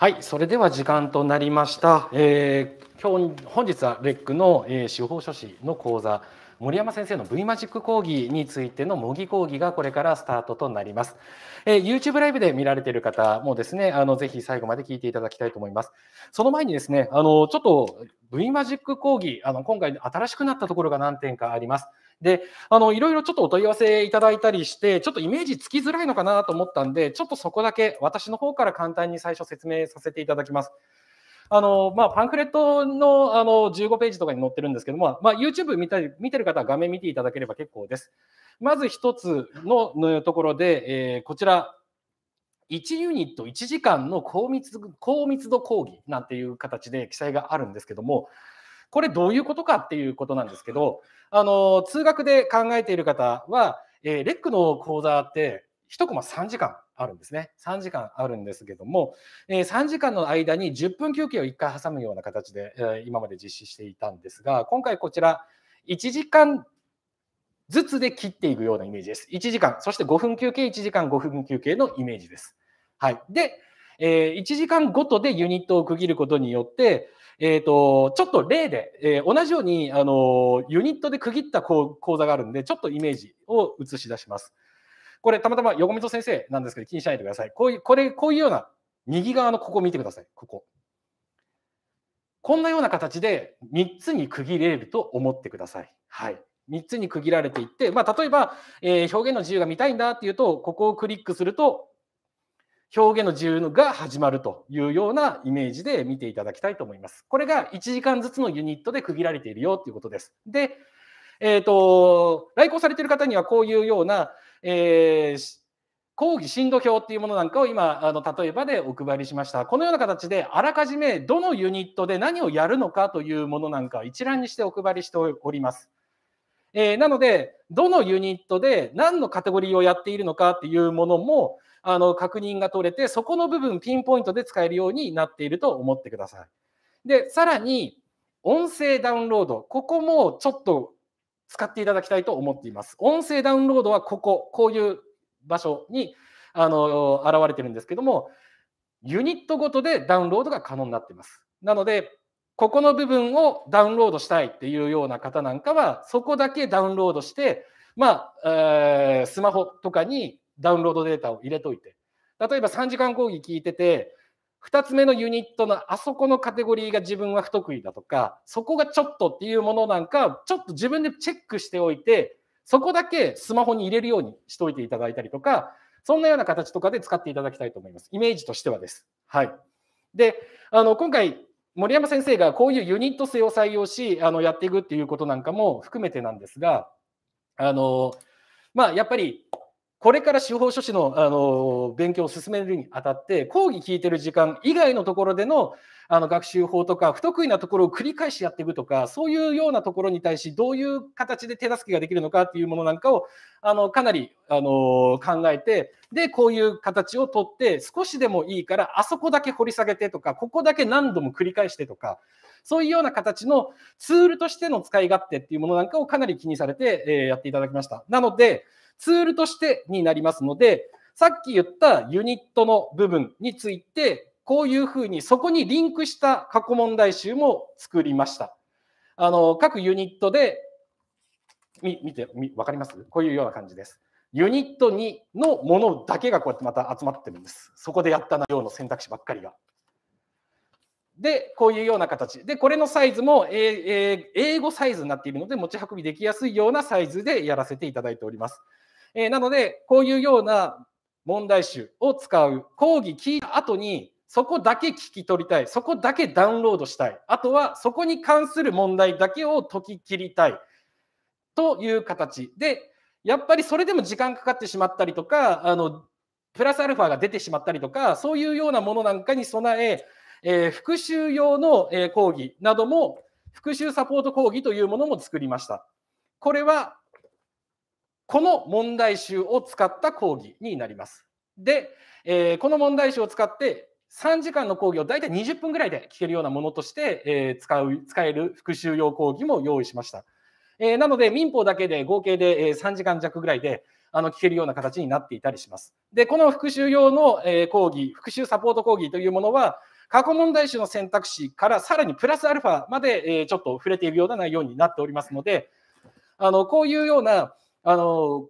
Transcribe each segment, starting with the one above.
はい、それでは時間となりました。えー、今日本日はレックの、えー、司法書士の講座森山先生の V マジック講義についての模擬講義がこれからスタートとなります。えー、YouTube ライブで見られている方もですね、あのぜひ最後まで聞いていただきたいと思います。その前にですね、あのちょっと V マジック講義、あの今回新しくなったところが何点かあります。で、あの、いろいろちょっとお問い合わせいただいたりして、ちょっとイメージつきづらいのかなと思ったんで、ちょっとそこだけ私の方から簡単に最初説明させていただきます。あのまあ、パンフレットのあの15ページとかに載ってるんですけども、まあ、YouTube 見たり見てる方は画面見ていただければ結構です。まず一つののところで、えー、こちら、1ユニット1時間の高密高密度講義なんていう形で記載があるんですけども、これどういうことかっていうことなんですけど、あの通学で考えている方は、えー、レックの講座って1コマ3時間あるんですね。3時間あるんですけども、えー、3時間の間に10分休憩を1回挟むような形で、えー、今まで実施していたんですが、今回こちら、1時間ずつで切っていくようなイメージです。1時間、そして5分休憩、1時間5分休憩のイメージです。はい。で、えー、1時間ごとでユニットを区切ることによって、えっ、ー、と、ちょっと例で、えー、同じように、あの、ユニットで区切った講座があるんで、ちょっとイメージを映し出します。これ、たまたま横溝先生なんですけど、気にしないでください。こういう、これ、こういうような、右側のここ見てください。ここ。こんなような形で3つに区切れると思ってください。はい。3つに区切られていって、まあ、例えば、えー、表現の自由が見たいんだっていうと、ここをクリックすると、表現の自由が始まるというようなイメージで見ていただきたいと思います。これが1時間ずつのユニットで区切られているよということです。で、えっ、ー、と、来校されている方にはこういうような、えー、講義進度表っていうものなんかを今あの例えばでお配りしましたこのような形であらかじめどのユニットで何をやるのかというものなんか一覧にしてお配りしております、えー、なのでどのユニットで何のカテゴリーをやっているのかっていうものもあの確認が取れて、そこの部分、ピンポイントで使えるようになっていると思ってください。で、さらに、音声ダウンロード、ここもちょっと使っていただきたいと思っています。音声ダウンロードはここ、こういう場所にあの現れてるんですけども、ユニットごとでダウンロードが可能になっています。なので、ここの部分をダウンロードしたいっていうような方なんかは、そこだけダウンロードして、まあ、えー、スマホとかにダウンロードデータを入れといて例えば3時間講義聞いてて2つ目のユニットのあそこのカテゴリーが自分は不得意だとかそこがちょっとっていうものなんかちょっと自分でチェックしておいてそこだけスマホに入れるようにしておいていただいたりとかそんなような形とかで使っていただきたいと思いますイメージとしてはです。はい、であの今回森山先生がこういうユニット性を採用しあのやっていくっていうことなんかも含めてなんですがあの、まあ、やっぱりこれから司法書士のあの勉強を進めるにあたって、講義聞いてる時間以外のところでのあの学習法とか、不得意なところを繰り返しやっていくとか、そういうようなところに対し、どういう形で手助けができるのかっていうものなんかを、あのかなりあの考えて、で、こういう形をとって、少しでもいいから、あそこだけ掘り下げてとか、ここだけ何度も繰り返してとか、そういうような形のツールとしての使い勝手っていうものなんかをかなり気にされて、えやっていただきました。なので、ツールとしてになりますので、さっき言ったユニットの部分について、こういうふうにそこにリンクした過去問題集も作りました。あの各ユニットで、み見てみ、分かりますこういうような感じです。ユニット2のものだけがこうやってまた集まってるんです。そこでやった内容の選択肢ばっかりが。で、こういうような形。で、これのサイズも、え英語サイズになっているので、持ち運びできやすいようなサイズでやらせていただいております。えなので、こういうような問題集を使う。講義聞いた後に、そこだけ聞き取りたい。そこだけダウンロードしたい。あとは、そこに関する問題だけを解き切りたい。という形で、やっぱりそれでも時間かかってしまったりとか、あのプラスアルファが出てしまったりとか、そういうようなものなんかに備え、えー、復習用の、え講義なども、復習サポート講義というものも作りました。これはこの問題集を使った講義になります。で、えー、この問題集を使って3時間の講義を大体20分ぐらいで聞けるようなものとして、えー、使う使える復習用講義も用意しました。えー、なので民法だけで合計で、3時間弱ぐらいであの聞けるような形になっていたりします。で、この復習用の、講義、復習サポート講義というものは、過去問題集の選択肢からさらにプラスアルファまで、ちょっと触れているような内容になっておりますので、あのこういうようなあの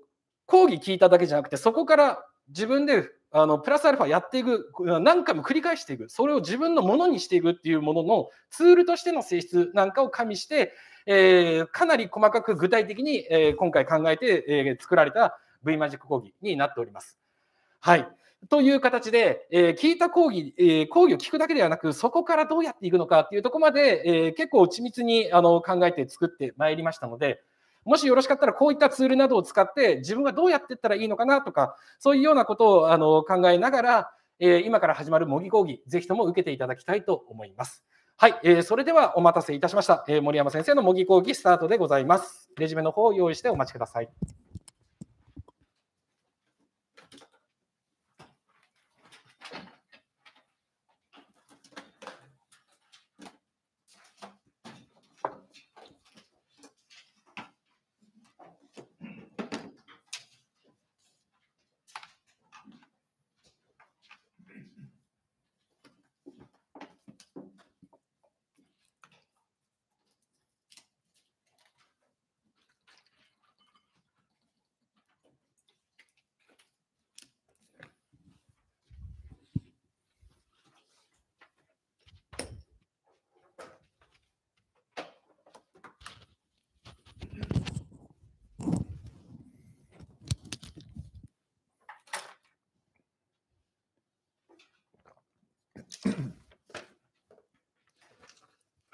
講義聞いただけじゃなくてそこから自分であのプラスアルファやっていく何回も繰り返していくそれを自分のものにしていくっていうもののツールとしての性質なんかを加味して、えー、かなり細かく具体的に、えー、今回考えて、えー、作られた V マジック講義になっております。はいという形で、えー、聞いた講義、えー、講義を聞くだけではなく、そこからどうやっていくのかっていうところまで、えー、結構緻密にあの考えて作ってまいりましたので、もしよろしかったらこういったツールなどを使って自分がどうやっていったらいいのかなとかそういうようなことをあの考えながら、え今から始まる模擬講義ぜひとも受けていただきたいと思います。はい、えー、それではお待たせいたしました、え森山先生の模擬講義スタートでございます。レジュメの方を用意してお待ちください。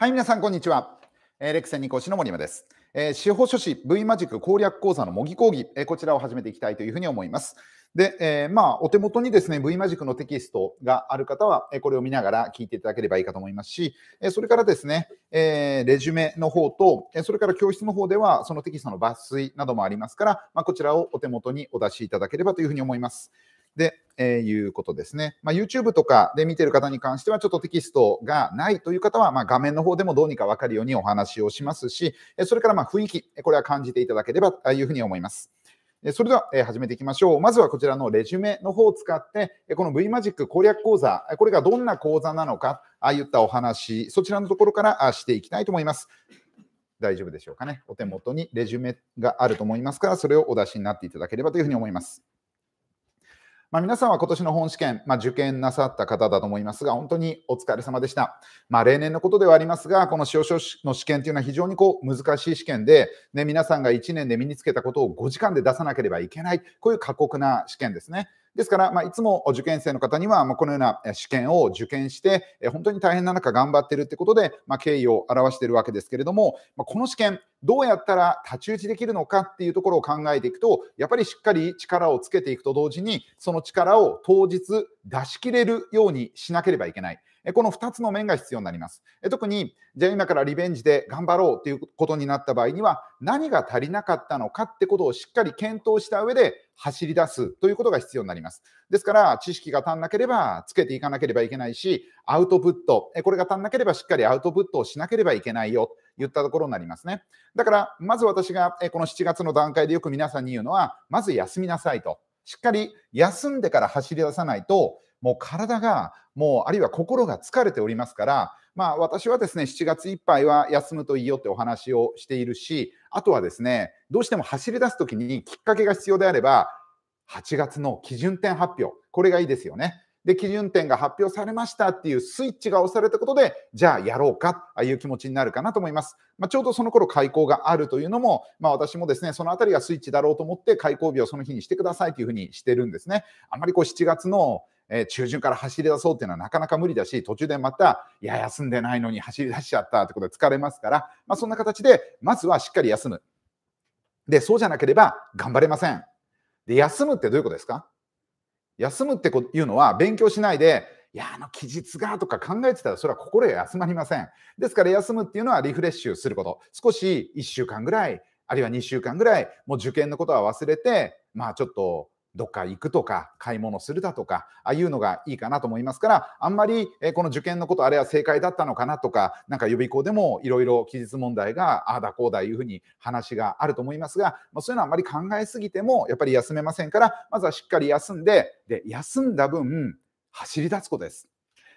はい、皆さん、こんにちは。えー、レクセン2講師の森山です。えー、司法書士 V マジック攻略講座の模擬講義、えー、こちらを始めていきたいというふうに思います。で、えー、まあ、お手元にですね、V マジックのテキストがある方は、えこれを見ながら聞いていただければいいかと思いますし、えそれからですね、えレジュメの方と、えそれから教室の方では、そのテキストの抜粋などもありますから、まあ、こちらをお手元にお出しいただければというふうに思います。で、えいうことですね。まあ、YouTube とかで見てる方に関しては、ちょっとテキストがないという方は、ま画面の方でもどうにか分かるようにお話をしますし、それからま雰囲気、これは感じていただければというふうに思います。それでは始めていきましょう。まずはこちらのレジュメの方を使って、この VMagic 攻略講座、これがどんな講座なのか、ああいったお話、そちらのところからしていきたいと思います。大丈夫でしょうかね。お手元にレジュメがあると思いますから、それをお出しになっていただければというふうに思います。まあ、皆さんは今年の本試験、まあ、受験なさった方だと思いますが、本当にお疲れ様でした。まあ、例年のことではありますが、この司法書の試験というのは非常にこう難しい試験で、ね、皆さんが1年で身につけたことを5時間で出さなければいけない、こういう過酷な試験ですね。ですから、まあ、いつも受験生の方には、まあ、このような試験を受験して、え本当に大変な中頑張ってるってことで、まあ、敬意を表してるわけですけれども、まこの試験、どうやったら太刀打ちできるのかっていうところを考えていくと、やっぱりしっかり力をつけていくと同時に、その力を当日出し切れるようにしなければいけない。この2つの面が必要になります。特に、じゃあ今からリベンジで頑張ろうということになった場合には、何が足りなかったのかってことをしっかり検討した上で、走り出すということが必要になります。ですから、知識が足んなければつけていかなければいけないし、アウトプット、これが足んなければしっかりアウトプットをしなければいけないよと言ったところになりますね。だから、まず私がこの7月の段階でよく皆さんに言うのは、まず休みなさいと。しっかり休んでから走り出さないと、もう体がもうあるいは心が疲れておりますから、まあ、私はですね7月いっぱいは休むといいよってお話をしているしあとはですねどうしても走り出す時にきっかけが必要であれば8月の基準点発表これがいいですよね。で基準点が発表されましたっていうスイッチが押されたことでじゃあやろうかああいう気持ちになるかなと思います、まあ、ちょうどその頃開講があるというのも、まあ、私もですねその辺りがスイッチだろうと思って開講日をその日にしてくださいというふうにしてるんですねあまりこう7月のえ中旬から走り出そうっていうのはなかなか無理だし、途中でまた、いや、休んでないのに走り出しちゃったってことで疲れますから、まあ、そんな形で、まずはしっかり休む。で、そうじゃなければ頑張れません。で、休むってどういうことですか休むっていうのは、勉強しないで、いや、あの期日がとか考えてたら、それは心が休まりません。ですから、休むっていうのはリフレッシュすること。少し1週間ぐらい、あるいは2週間ぐらい、もう受験のことは忘れて、まあちょっとどっか行くとか、買い物するだとか、ああいうのがいいかなと思いますから、あんまり、えこの受験のこと、あれは正解だったのかなとか、なんか予備校でもいろいろ記述問題が、ああだこうだいうふうに話があると思いますが、まそういうのはあんまり考えすぎても、やっぱり休めませんから、まずはしっかり休んで、で、休んだ分、走り出すことです。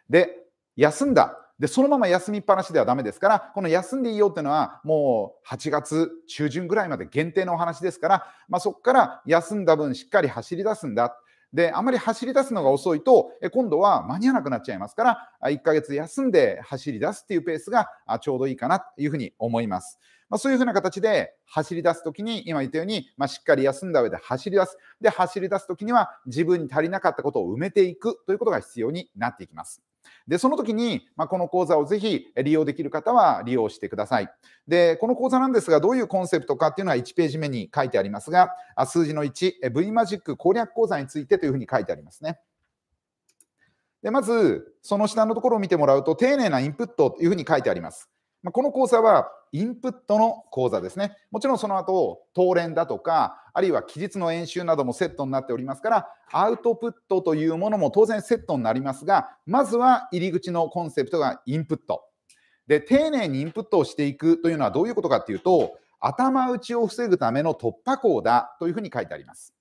で、休んだで、そのまま休みっぱなしではだめですから、この休んでいいよっていうのは、もう8月中旬ぐらいまで限定のお話ですから、まあ、そこから休んだ分、しっかり走り出すんだ。で、あまり走り出すのが遅いと、今度は間に合わなくなっちゃいますから、1ヶ月休んで走り出すっていうペースがちょうどいいかなというふうに思います。まあ、そういうふうな形で走り出すときに、今言ったように、まあ、しっかり休んだ上で走り出す。で、走り出すときには自分に足りなかったことを埋めていくということが必要になっていきます。で、その時に、まあ、この講座をぜひ利用できる方は利用してください。で、この講座なんですが、どういうコンセプトかっていうのは1ページ目に書いてありますが、数字の1、V マジック攻略講座についてというふうに書いてありますね。で、まず、その下のところを見てもらうと、丁寧なインプットというふうに書いてあります。まあ、この講座はインプットの講座ですね。もちろんその後、当練だとか、あるいは期日の演習などもセットになっておりますから、アウトプットというものも当然セットになりますが、まずは入り口のコンセプトがインプット。で、丁寧にインプットをしていくというのはどういうことかっていうと、頭打ちを防ぐための突破口だというふうに書いてあります。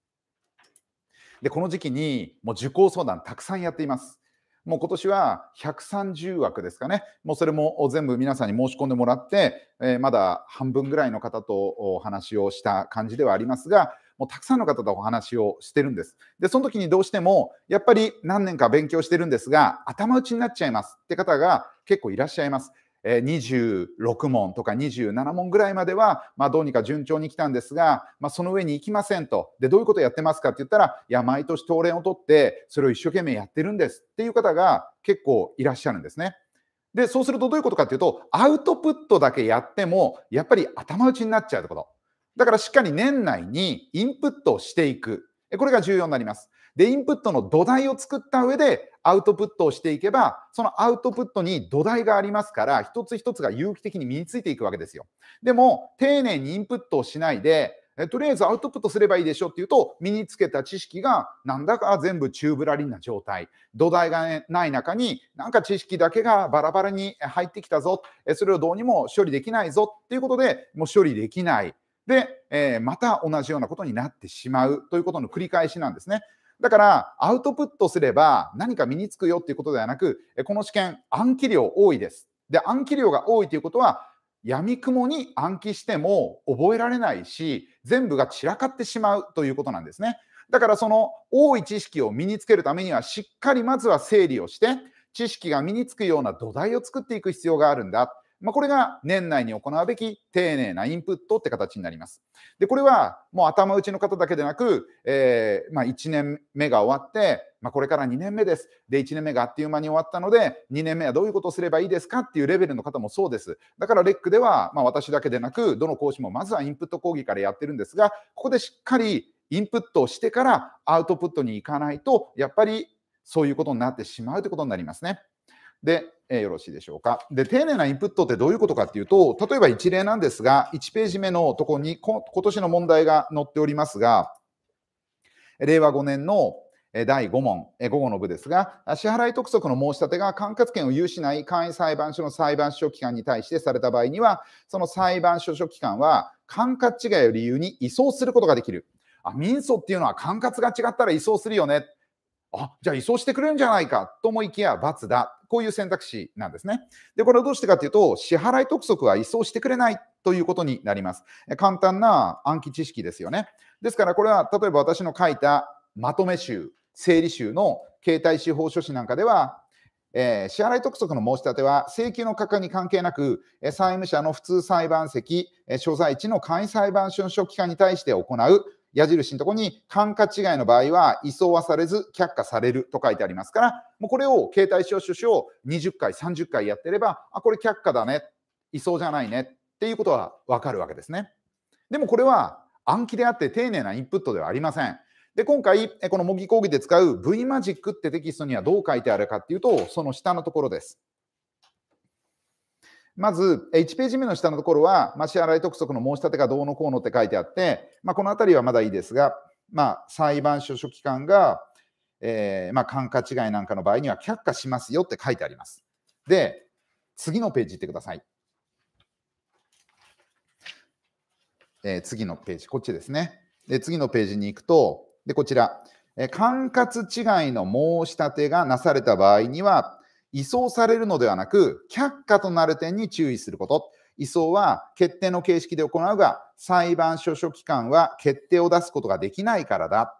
で、この時期にもう受講相談たくさんやっています。もう今年は130枠ですかね、もうそれも全部皆さんに申し込んでもらって、えー、まだ半分ぐらいの方とお話をした感じではありますが、もうたくさんの方とお話をしてるんです。で、その時にどうしても、やっぱり何年か勉強してるんですが、頭打ちになっちゃいますって方が結構いらっしゃいます。え26問とか27問ぐらいまでは、まあ、どうにか順調に来たんですが、まあ、その上に行きませんと。で、どういうことやってますかって言ったら、いや、毎年当連を取って、それを一生懸命やってるんですっていう方が結構いらっしゃるんですね。で、そうするとどういうことかっていうと、アウトプットだけやっても、やっぱり頭打ちになっちゃうってこと。だからしっかり年内にインプットをしていく。これが重要になります。で、インプットの土台を作った上でアウトプットをしていけば、そのアウトプットに土台がありますから、一つ一つが有機的に身についていくわけですよ。でも、丁寧にインプットをしないで、とりあえずアウトプットすればいいでしょっていうと、身につけた知識がなんだか全部宙ぶらりんな状態。土台がない中に、なんか知識だけがバラバラに入ってきたぞ。それをどうにも処理できないぞっていうことで、もう処理できない。で、えまた同じようなことになってしまうということの繰り返しなんですね。だから、アウトプットすれば何か身につくよっていうことではなく、この試験、暗記量多いです。で、暗記量が多いということは、闇雲に暗記しても覚えられないし、全部が散らかってしまうということなんですね。だからその多い知識を身につけるためには、しっかりまずは整理をして、知識が身につくような土台を作っていく必要があるんだ。まあ、これが年内に行うべき丁寧なインプットって形になります。で、これはもう頭打ちの方だけでなく、えー、まあ、1年目が終わって、まあ、これから2年目です。で、1年目があっという間に終わったので、2年目はどういうことをすればいいですかっていうレベルの方もそうです。だから、レックでは、ま私だけでなく、どの講師もまずはインプット講義からやってるんですが、ここでしっかりインプットをしてからアウトプットに行かないと、やっぱりそういうことになってしまうということになりますね。で、えー、よろしいでしょうか。で、丁寧なインプットってどういうことかっていうと、例えば一例なんですが、1ページ目のとこにこ今年の問題が載っておりますが、令和5年の第5問、午後の部ですが、支払い督促の申し立てが管轄権を有しない簡易裁判所の裁判所機関に対してされた場合には、その裁判所所機関は管轄違いを理由に移送することができる。あ、民訴っていうのは管轄が違ったら移送するよね。あ、じゃあ移送してくれるんじゃないかと思いきや罰だ。こういう選択肢なんですね。で、これはどうしてかというと、支払い督促は移送してくれないということになります。簡単な暗記知識ですよね。ですから、これは例えば私の書いたまとめ集、整理集の携帯司法書士なんかでは、えー、支払い督促の申し立ては請求の価格に関係なく、え債務者の普通裁判席、え所在地の簡易裁判所の書記官に対して行う矢印のとこに感価違いの場合は移送はされず却下されると書いてありますから、もうこれを携帯証書書を20回、30回やってれば、あ、これ却下だね、移送じゃないねっていうことはわかるわけですね。でもこれは暗記であって丁寧なインプットではありません。で、今回、この模擬講義で使う VMagic ってテキストにはどう書いてあるかっていうと、その下のところです。まず、1ページ目の下のところは、まあ、支払い督促の申し立てがどうのこうのって書いてあって、まあ、このあたりはまだいいですが、まあ、裁判所書記官が、えー、まあ、管轄違いなんかの場合には却下しますよって書いてあります。で、次のページ行ってください。えー、次のページ、こっちですね。で、次のページに行くと、で、こちら、えー、管轄違いの申し立てがなされた場合には、移送されるのではなく、却下となる点に注意すること。移送は決定の形式で行うが、裁判所書記官は決定を出すことができないからだ。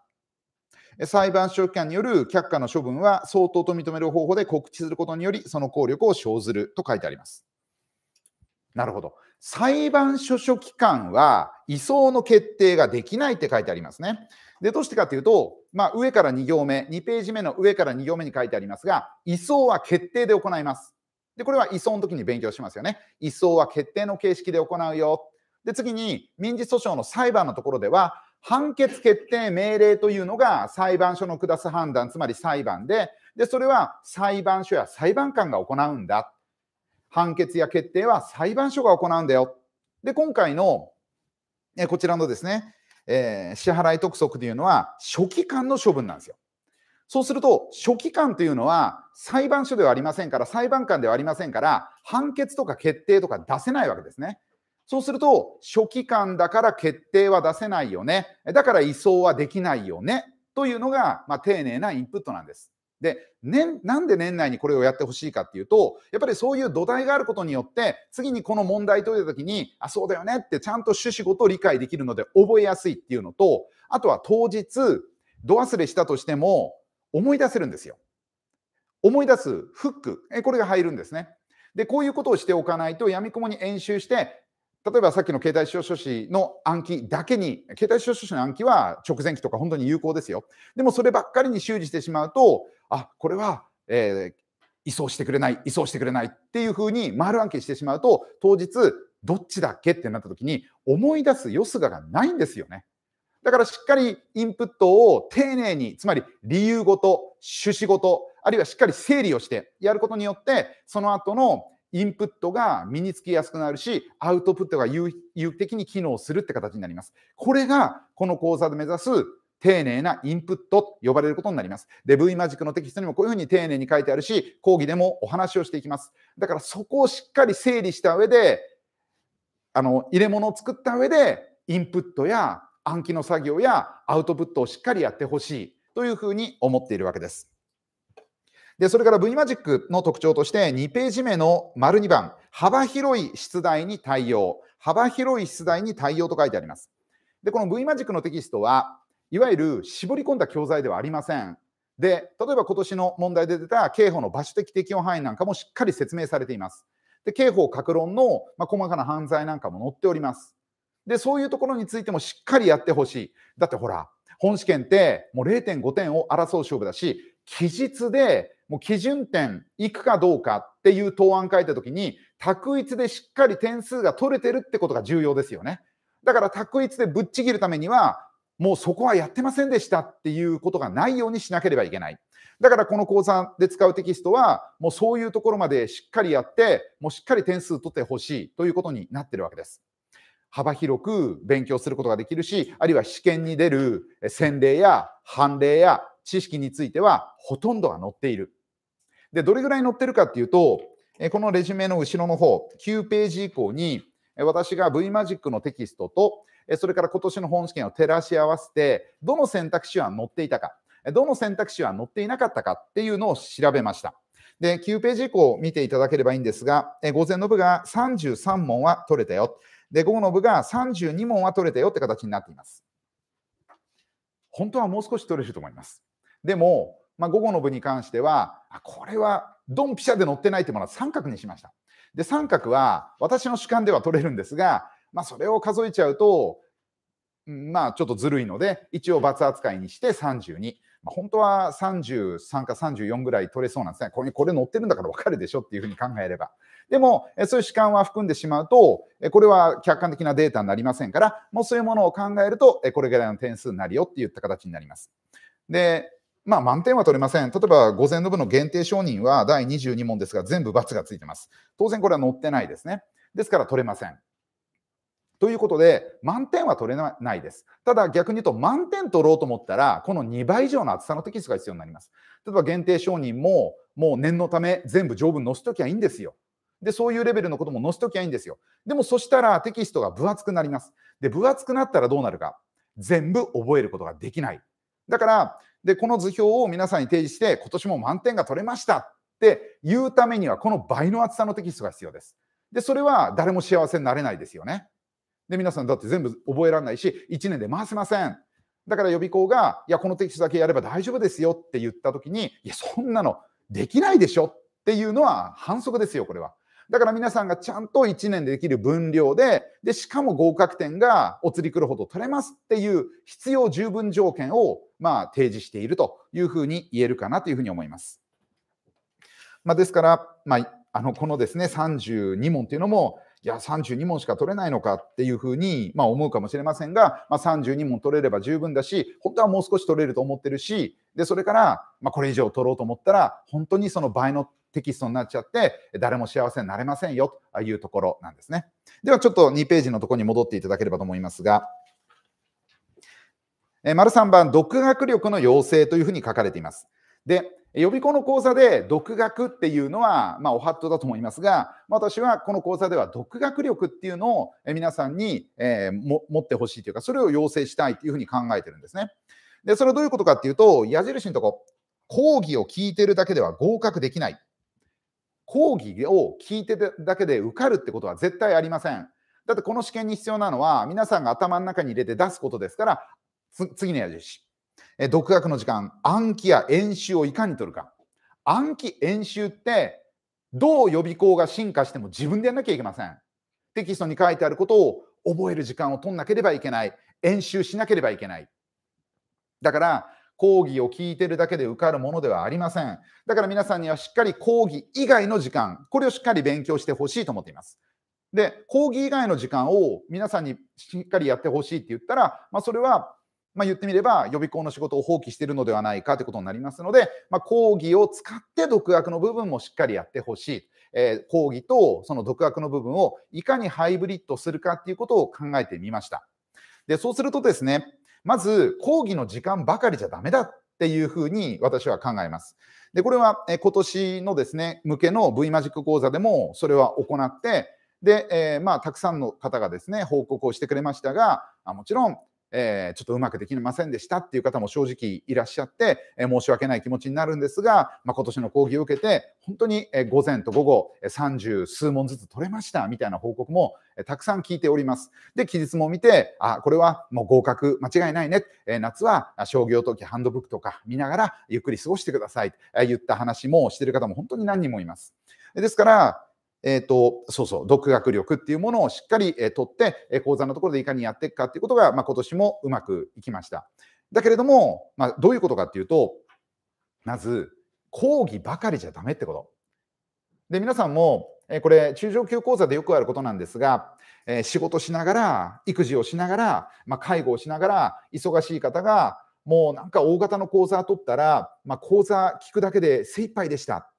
裁判所機関による却下の処分は相当と認める方法で告知することにより、その効力を生ずると書いてあります。なるほど。裁判所書記官は移送の決定ができないって書いてありますね。で、どうしてかというと、まあ、上から2行目、2ページ目の上から2行目に書いてありますが、移送は決定で行います。で、これは移送の時に勉強しますよね。移送は決定の形式で行うよ。で、次に民事訴訟の裁判のところでは、判決決定命令というのが裁判所の下す判断、つまり裁判で、で、それは裁判所や裁判官が行うんだ。判決や決定は裁判所が行うんだよ。で、今回の、えこちらのですね、えー、支払い督促というのは、書記官の処分なんですよ。そうすると、書記官というのは裁判所ではありませんから、裁判官ではありませんから、判決とか決定とか出せないわけですね。そうすると、書記官だから決定は出せないよね。だから移送はできないよね。というのが、まあ、丁寧なインプットなんです。で、年、なんで年内にこれをやってほしいかっていうと、やっぱりそういう土台があることによって、次にこの問題解いた時に、あ、そうだよねってちゃんと趣旨ごと理解できるので覚えやすいっていうのと、あとは当日、度忘れしたとしても思い出せるんですよ。思い出すフック、えこれが入るんですね。で、こういうことをしておかないと、やみくもに演習して、例えばさっきの携帯使用書士の暗記だけに、携帯使用書士の暗記は直前期とか本当に有効ですよ。でもそればっかりに修理してしまうと、あ、これは、えー、移送してくれない、移送してくれないっていうふうに丸暗記してしまうと、当日、どっちだっけってなった時に思い出すよすががないんですよね。だからしっかりインプットを丁寧に、つまり理由ごと、趣旨ごと、あるいはしっかり整理をしてやることによって、その後のインプットが身につきやすくなるし、アウトプットが有的に機能するって形になります。これが、この講座で目指す丁寧なインプットと呼ばれることになります。で、V マジックのテキストにもこういうふうに丁寧に書いてあるし、講義でもお話をしていきます。だからそこをしっかり整理した上で、あの、入れ物を作った上で、インプットや暗記の作業やアウトプットをしっかりやってほしいというふうに思っているわけです。で、それから v マジックの特徴として、2ページ目の丸2番、幅広い出題に対応。幅広い出題に対応と書いてあります。で、この V マジックのテキストは、いわゆる絞り込んだ教材ではありません。で、例えば今年の問題で出た刑法の場所的適用範囲なんかもしっかり説明されています。で、刑法格論の、まあ、細かな犯罪なんかも載っております。で、そういうところについてもしっかりやってほしい。だってほら、本試験ってもう0.5点を争う勝負だし、期日でもう基準点いくかどうかっていう答案書いた時に択一でしっかり点数が取れてるってことが重要ですよねだから択一でぶっちぎるためにはもうそこはやってませんでしたっていうことがないようにしなければいけないだからこの講座で使うテキストはもうそういうところまでしっかりやってもうしっかり点数取ってほしいということになってるわけです幅広く勉強することができるしあるいは試験に出る洗礼や判例や知識についてはほとんどが載っているで、どれぐらい載ってるかっていうと、えこのレジュメの後ろの方、9ページ以降に、私が V マジックのテキストと、それから今年の本試験を照らし合わせて、どの選択肢は載っていたか、どの選択肢は載っていなかったかっていうのを調べました。で、9ページ以降見ていただければいいんですが、午前の部が33問は取れたよ。で、午後の部が32問は取れたよって形になっています。本当はもう少し取れると思います。でも、まあ、午後の部に関しては、あこれはドンピシャで乗ってないってものは三角にしました。で、三角は私の主観では取れるんですが、まあ、それを数えちゃうと、まあ、ちょっとずるいので、一応罰扱いにして32。まあ、本当は33か34ぐらい取れそうなんですね。これ、これ乗ってるんだから分かるでしょっていうふうに考えれば。でも、そういう主観は含んでしまうと、これは客観的なデータになりませんから、もうそういうものを考えると、これぐらいの点数になるよって言った形になります。で、まあ、満点は取れません。例えば、午前の部の限定承認は第22問ですが、全部×がついてます。当然これは載ってないですね。ですから取れません。ということで、満点は取れないです。ただ逆に言うと、満点取ろうと思ったら、この2倍以上の厚さのテキストが必要になります。例えば限定承認も、もう念のため全部条文載せときゃいいんですよ。で、そういうレベルのことも載せときゃいいんですよ。でもそしたらテキストが分厚くなります。で、分厚くなったらどうなるか。全部覚えることができない。だから、で、この図表を皆さんに提示して、今年も満点が取れましたっていうためには、この倍の厚さのテキストが必要です。で、それは誰も幸せになれないですよね。で、皆さんだって全部覚えられないし、1年で回せません。だから予備校が、いや、このテキストだけやれば大丈夫ですよって言ったときに、いや、そんなのできないでしょっていうのは反則ですよ、これは。だから皆さんがちゃんと1年でできる分量で、で、しかも合格点がお釣り来るほど取れますっていう必要十分条件を、まあ、提示しているというふうに言えるかなというふうに思います。まあ、ですから、まあ、あの、このですね、32問っていうのも、いや、32問しか取れないのかっていうふうに、まあ、思うかもしれませんが、まあ、32問取れれば十分だし、本当はもう少し取れると思ってるし、で、それから、まあ、これ以上取ろうと思ったら、本当にその倍のテキストになっちゃって、誰も幸せになれませんよというところなんですね。ではちょっと2ページのところに戻っていただければと思いますが、え丸3番、独学力の要請というふうに書かれています。で、予備校の講座で独学っていうのは、まあ、おはっとだと思いますが、私はこの講座では独学力っていうのを皆さんに、え持ってほしいというか、それを要請したいというふうに考えてるんですね。で、それはどういうことかっていうと、矢印のとこ、講義を聞いてるだけでは合格できない。講義を聞いてるだけで受かるってことは絶対ありません。だってこの試験に必要なのは皆さんが頭の中に入れて出すことですから次の矢印え独学の時間暗記や演習をいかに取るか暗記演習ってどう予備校が進化しても自分でやんなきゃいけませんテキストに書いてあることを覚える時間を取んなければいけない演習しなければいけないだから講義を聞いてるだけで受かるものではありません。だから皆さんにはしっかり講義以外の時間、これをしっかり勉強してほしいと思っています。で、講義以外の時間を皆さんにしっかりやってほしいって言ったら、まあ、それは、まあ、言ってみれば予備校の仕事を放棄しているのではないかということになりますので、まあ、講義を使って独学の部分もしっかりやってほしい。えー、講義とその独学の部分をいかにハイブリッドするかっていうことを考えてみました。で、そうするとですね、まず講義の時間ばかりじゃダメだっていうふうに私は考えます。で、これは今年のですね、向けの V マジック講座でもそれは行って、で、えー、まあ、たくさんの方がですね、報告をしてくれましたが、あもちろん、えー、ちょっとうまくできませんでしたっていう方も正直いらっしゃって、えー、申し訳ない気持ちになるんですが、まあ、今年の講義を受けて、本当に、え午前と午後、30数問ずつ取れましたみたいな報告も、えたくさん聞いております。で、期日も見て、あ、これはもう合格間違いないね。え夏は商業登記ハンドブックとか見ながらゆっくり過ごしてください。え言った話もしてる方も本当に何人もいます。ですから、えっ、ー、と、そうそう、独学力っていうものをしっかり、えー、取って、えー、講座のところでいかにやっていくかっていうことが、まあ、今年もうまくいきました。だけれども、まあ、どういうことかっていうと、まず、講義ばかりじゃダメってこと。で、皆さんも、えー、これ、中上級講座でよくあることなんですが、えー、仕事しながら、育児をしながら、まあ、介護をしながら、忙しい方が、もうなんか大型の講座取ったら、まあ、講座聞くだけで精一杯でした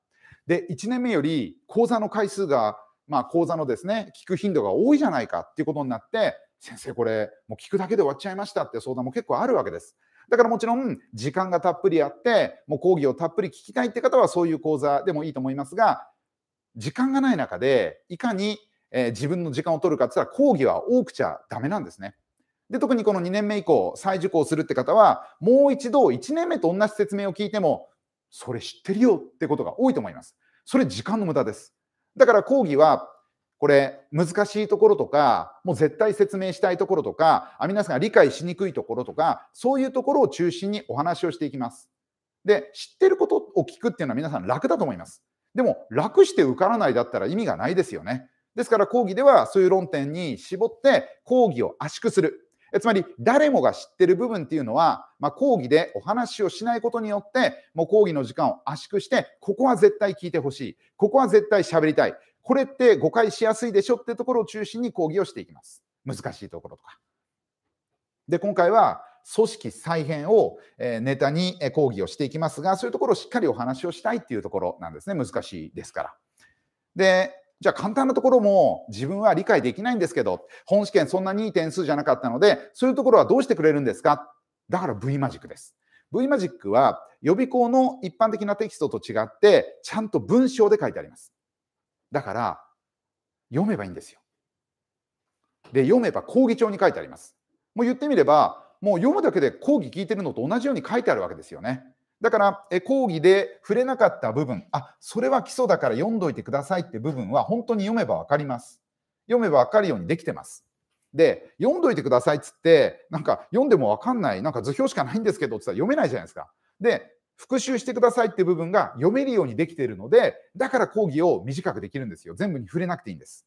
で、1年目より講座の回数が、まあ、講座のですね、聞く頻度が多いじゃないかっていうことになって、先生、これ、もう聞くだけで終わっちゃいましたって相談も結構あるわけです。だからもちろん、時間がたっぷりあって、もう講義をたっぷり聞きたいって方は、そういう講座でもいいと思いますが、時間がない中で、いかに、えー、自分の時間を取るかって言ったら、講義は多くちゃダメなんですね。で、特にこの2年目以降、再受講するって方は、もう一度1年目と同じ説明を聞いても、それ知ってるよってことが多いと思います。それ時間の無駄です。だから講義は、これ難しいところとか、もう絶対説明したいところとか、あ皆さんが理解しにくいところとか、そういうところを中心にお話をしていきます。で、知ってることを聞くっていうのは皆さん楽だと思います。でも、楽して受からないだったら意味がないですよね。ですから講義ではそういう論点に絞って講義を圧縮する。つまり誰もが知ってる部分っていうのは、まあ、講義でお話をしないことによってもう講義の時間を圧縮してここは絶対聞いてほしいここは絶対喋りたいこれって誤解しやすいでしょってところを中心に講義をしていきます難しいところとかで今回は組織再編をネタに講義をしていきますがそういうところをしっかりお話をしたいっていうところなんですね難しいですからでじゃあ簡単なところも自分は理解できないんですけど、本試験そんなにいい点数じゃなかったので、そういうところはどうしてくれるんですかだから V マジックです。V マジックは予備校の一般的なテキストと違って、ちゃんと文章で書いてあります。だから、読めばいいんですよ。で、読めば講義帳に書いてあります。もう言ってみれば、もう読むだけで講義聞いてるのと同じように書いてあるわけですよね。だから、え講義で触れなかった部分、あそれは基礎だから読んどいてくださいって部分は本当に読めば分かります。読めば分かるようにできてます。で、読んどいてくださいっつって、なんか読んでも分かんない、なんか図表しかないんですけどって言ったら読めないじゃないですか。で、復習してくださいって部分が読めるようにできているので、だから講義を短くできるんですよ。全部に触れなくていいんです。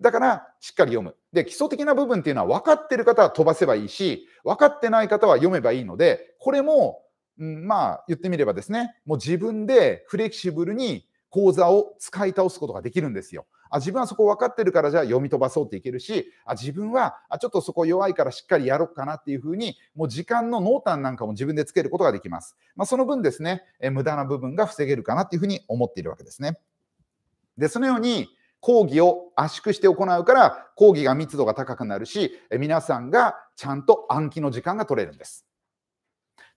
だから、しっかり読む。で、基礎的な部分っていうのは分かってる方は飛ばせばいいし、分かってない方は読めばいいので、これもうん、まあ言ってみればですね、もう自分でフレキシブルに講座を使い倒すことができるんですよ。あ自分はそこ分かってるからじゃあ読み飛ばそうっていけるしあ自分はあちょっとそこ弱いからしっかりやろうかなっていうふうにもう時間の濃淡なんかも自分でつけることができます、まあ、その分ですねえ無駄な部分が防げるかなっていうふうに思っているわけですねでそのように講義を圧縮して行うから講義が密度が高くなるし皆さんがちゃんと暗記の時間が取れるんです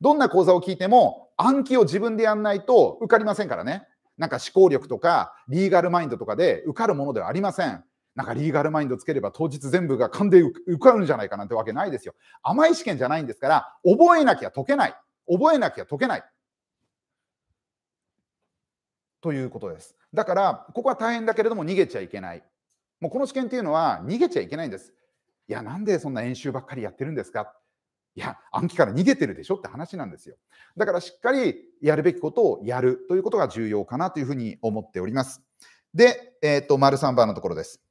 どんな講座を聞いても暗記を自分でやんないと受かりませんからね。なんか思考力とかリーガルマインドとかで受かるものではありません。なんかリーガルマインドつければ当日全部が勘で受かるんじゃないかなんてわけないですよ。甘い試験じゃないんですから、覚えなきゃ解けない。覚えなきゃ解けない。ということです。だから、ここは大変だけれども逃げちゃいけない。もうこの試験っていうのは逃げちゃいけないんです。いや、なんでそんな演習ばっかりやってるんですかいや、暗記から逃げてるでしょって話なんですよ。だからしっかりやるべきことをやるということが重要かなというふうに思っております。で、えっ、ー、と、丸三番のところです。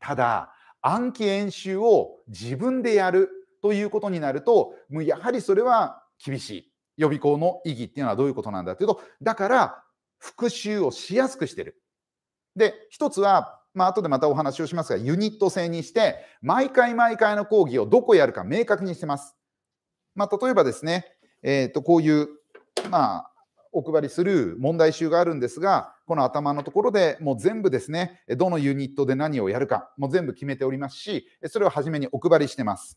ただ、暗記演習を自分でやるということになると、もうやはりそれは厳しい。予備校の意義っていうのはどういうことなんだというと、だから復習をしやすくしてる。で、一つはまあ後でまたお話をしますが、ユニット制にして、毎回毎回の講義をどこやるか明確にしてます。まあ、例えばですね、えー、とこういう、まあ、お配りする問題集があるんですが、この頭のところでもう全部ですね、どのユニットで何をやるか、もう全部決めておりますし、それを初めにお配りしてます。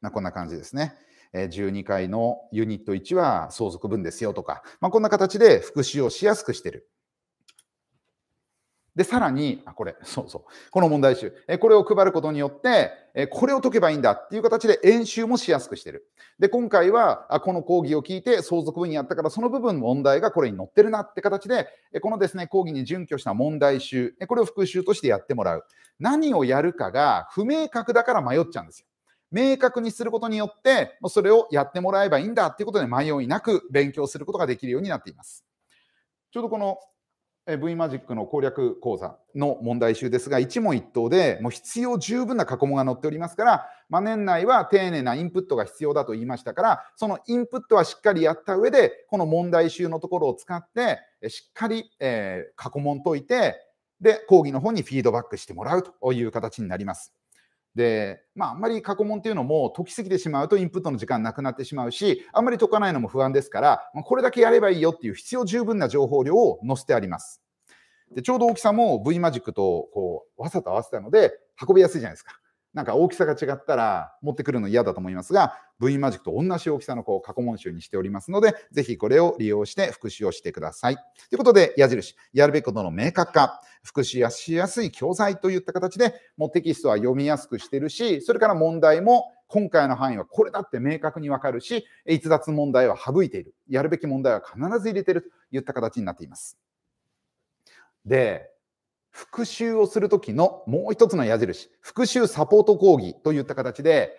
まあ、こんな感じですね。12回のユニット1は相続分ですよとか、まあ、こんな形で復習をしやすくしてる。で、さらに、あ、これ、そうそう。この問題集。えこれを配ることによって、えこれを解けばいいんだっていう形で演習もしやすくしてる。で、今回は、あこの講義を聞いて相続分野やったから、その部分の問題がこれに載ってるなって形で、えこのですね、講義に準拠した問題集、これを復習としてやってもらう。何をやるかが不明確だから迷っちゃうんですよ。明確にすることによって、それをやってもらえばいいんだっていうことで迷いなく勉強することができるようになっています。ちょうどこの V マジックの攻略講座の問題集ですが、一問一答でもう必要十分な過去問が載っておりますから、まあ、年内は丁寧なインプットが必要だと言いましたから、そのインプットはしっかりやった上で、この問題集のところを使って、しっかり、え過去問解いて、で、講義の方にフィードバックしてもらうという形になります。で、まあ、あんまり過去問っていうのも解きすぎてしまうとインプットの時間なくなってしまうし、あんまり解かないのも不安ですから、これだけやればいいよっていう必要十分な情報量を載せてあります。で、ちょうど大きさも V マジックとこう、わざと合わせたので、運びやすいじゃないですか。なんか大きさが違ったら持ってくるの嫌だと思いますが、V マジックと同じ大きさのこう過去問集にしておりますので、ぜひこれを利用して復習をしてください。ということで、矢印、やるべきことの明確化、復習しやすい教材といった形で、もうテキストは読みやすくしてるし、それから問題も今回の範囲はこれだって明確にわかるし、逸脱問題は省いている。やるべき問題は必ず入れてるといった形になっています。で、復習をするときのもう一つの矢印、復習サポート講義といった形で、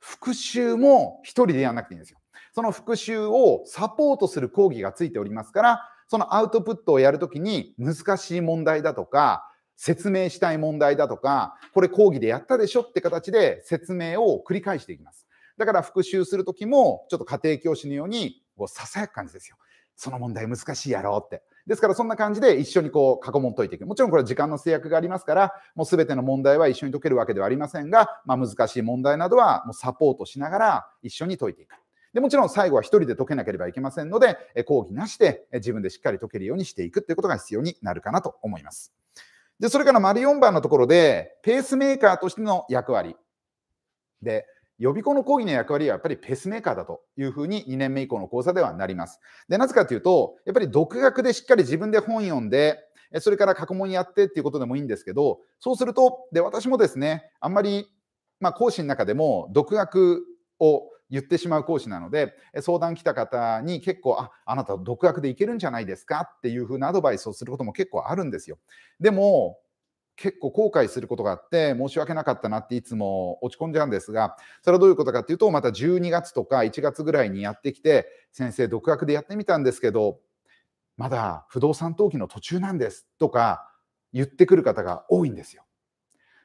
復習も一人でやらなくていいんですよ。その復習をサポートする講義がついておりますから、そのアウトプットをやるときに難しい問題だとか、説明したい問題だとか、これ講義でやったでしょって形で説明を繰り返していきます。だから復習するときも、ちょっと家庭教師のように、ささやく感じですよ。その問題難しいやろって。ですからそんな感じで一緒にこう過去問解いていく。もちろんこれは時間の制約がありますから、もうべての問題は一緒に解けるわけではありませんが、まあ、難しい問題などはもうサポートしながら一緒に解いていく。でもちろん最後は1人で解けなければいけませんので、講義なしで自分でしっかり解けるようにしていくということが必要になるかなと思います。で、それから丸4番のところで、ペースメーカーとしての役割。で、予備校の講義の役割はやっぱりペースメーカーだというふうに2年目以降の講座ではなります。で、なぜかというと、やっぱり独学でしっかり自分で本読んで、それから過去問やってっていうことでもいいんですけど、そうすると、で、私もですね、あんまり、まあ、講師の中でも独学を言ってしまう講師なので相談来た方に結構ああなた独学でいけるんじゃないですかっていうふうなアドバイスをすることも結構あるんですよでも結構後悔することがあって申し訳なかったなっていつも落ち込んじゃうんですがそれはどういうことかっていうとまた12月とか1月ぐらいにやってきて先生独学でやってみたんですけどまだ不動産登記の途中なんですとか言ってくる方が多いんですよ。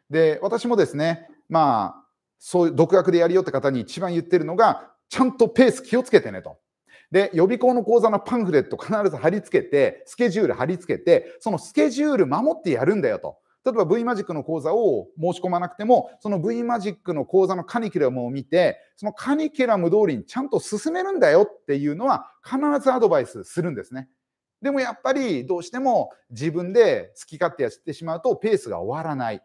で私もですねまあそういう独学でやるよって方に一番言ってるのがちゃんとペース気をつけてねと。で、予備校の講座のパンフレット必ず貼り付けて、スケジュール貼り付けて、そのスケジュール守ってやるんだよと。例えば V マジックの講座を申し込まなくても、その V マジックの講座のカニキュラムを見て、そのカニキュラム通りにちゃんと進めるんだよっていうのは、必ずアドバイスするんですね。でもやっぱりどうしても自分で好き勝手やってしまうとペースが終わらない。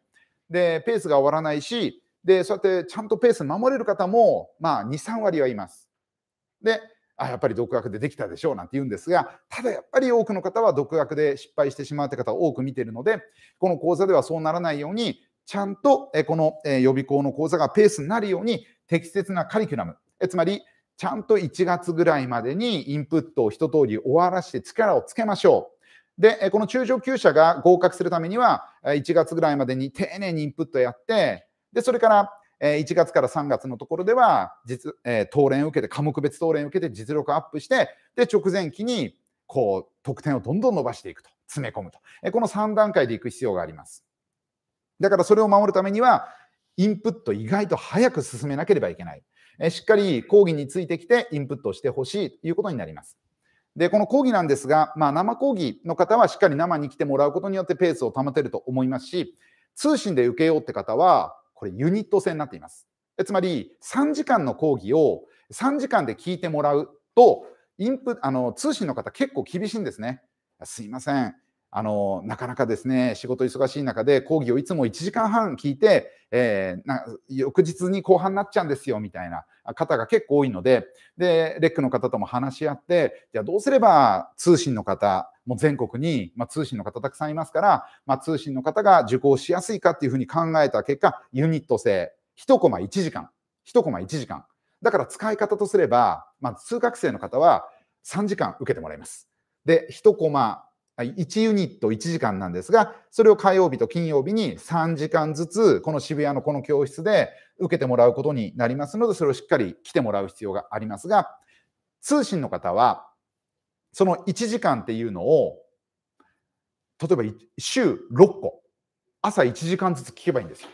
で、ペースが終わらないし、で、そうやってちゃんとペース守れる方も、まあ、2、3割はいます。で、あやっぱり独学でできたでしょうなんて言うんですがただやっぱり多くの方は独学で失敗してしまうって方を多く見ているのでこの講座ではそうならないようにちゃんとこの予備校の講座がペースになるように適切なカリキュラムつまりちゃんと1月ぐらいまでにインプットを一通り終わらせて力をつけましょう。で、この中上級者が合格するためには、1月ぐらいまでに丁寧にインプットやって、で、それからえ1月から3月のところでは実、えー、連受けて、科目別当連受けて実力アップして、で、直前期に、こう、得点をどんどん伸ばしていくと、詰め込むと。えこの3段階でいく必要があります。だからそれを守るためには、インプット意外と早く進めなければいけない。えしっかり講義についてきて、インプットしてほしいということになります。で、この講義なんですが、まあ、生講義の方はしっかり生に来てもらうことによってペースを保てると思いますし、通信で受けようって方は、これユニット制になっています。つまり、3時間の講義を3時間で聞いてもらうと、インプあの通信の方結構厳しいんですね。すいません。あのなかなかですね仕事忙しい中で講義をいつも1時間半聞いて、えー、な翌日に後半になっちゃうんですよみたいな方が結構多いのででレックの方とも話し合ってじゃあどうすれば通信の方もう全国に、まあ、通信の方たくさんいますから、まあ、通信の方が受講しやすいかっていうふうに考えた結果、ユニット制、1コマ1時間、1コマ1時間。だから使い方とすれば、まあ、通学生の方は3時間受けてもらいます。で、1コマ、1ユニット1時間なんですが、それを火曜日と金曜日に3時間ずつ、この渋谷のこの教室で受けてもらうことになりますので、それをしっかり来てもらう必要がありますが、通信の方はその1時間っていうのを、例えば週6個、朝1時間ずつ聞けばいいんですよ。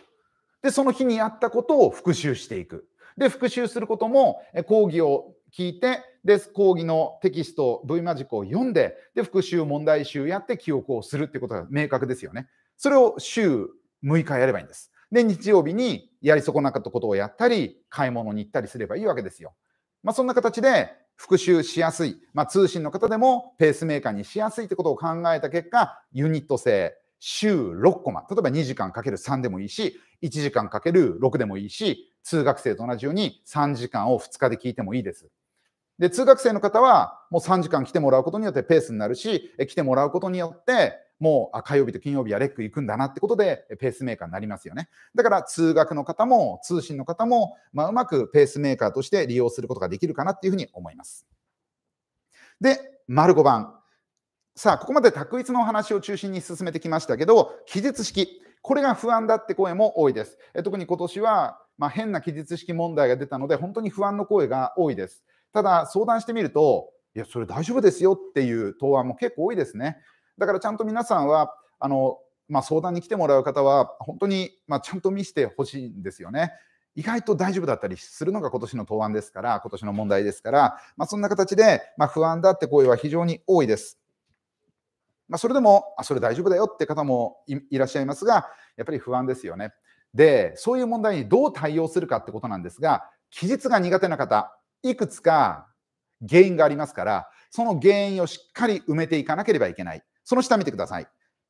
で、その日にやったことを復習していく。で、復習することも、講義を聞いて、で、講義のテキスト、V マジックを読んで、で、復習、問題集やって記憶をするってことが明確ですよね。それを週6日やればいいんです。で、日曜日にやり損なかったことをやったり、買い物に行ったりすればいいわけですよ。まあ、そんな形で、復習しやすい、まあ、通信の方でもペースメーカーにしやすいってことを考えた結果、ユニット制、週6コマ、例えば2時間かける3でもいいし、1時間かける6でもいいし、通学生と同じように3時間を2日で聞いてもいいです。で、通学生の方は、もう3時間来てもらうことによってペースになるし、来てもらうことによって、もう火曜日と金曜日はレック行くんだなってことで、ペースメーカーになりますよね。だから、通学の方も通信の方も、まあ、うまくペースメーカーとして利用することができるかなっていうふうに思います。で、丸5番。さあ、ここまで択一のお話を中心に進めてきましたけど、記述式。これが不安だって声も多いです。特に今年は、まあ、変な記述式問題が出たので、本当に不安の声が多いです。ただ、相談してみると、いや、それ大丈夫ですよっていう答案も結構多いですね。だからちゃんと皆さんは、あの、まあ、相談に来てもらう方は、本当に、まあ、ちゃんと見せてほしいんですよね。意外と大丈夫だったりするのが今年の答案ですから、今年の問題ですから、まあ、そんな形で、まあ、不安だって声は非常に多いです。まあ、それでも、あ、それ大丈夫だよって方もいらっしゃいますが、やっぱり不安ですよね。で、そういう問題にどう対応するかってことなんですが、期日が苦手な方、いくつか原因がありますから、その原因をしっかり埋めていかなければいけない。その下見てください。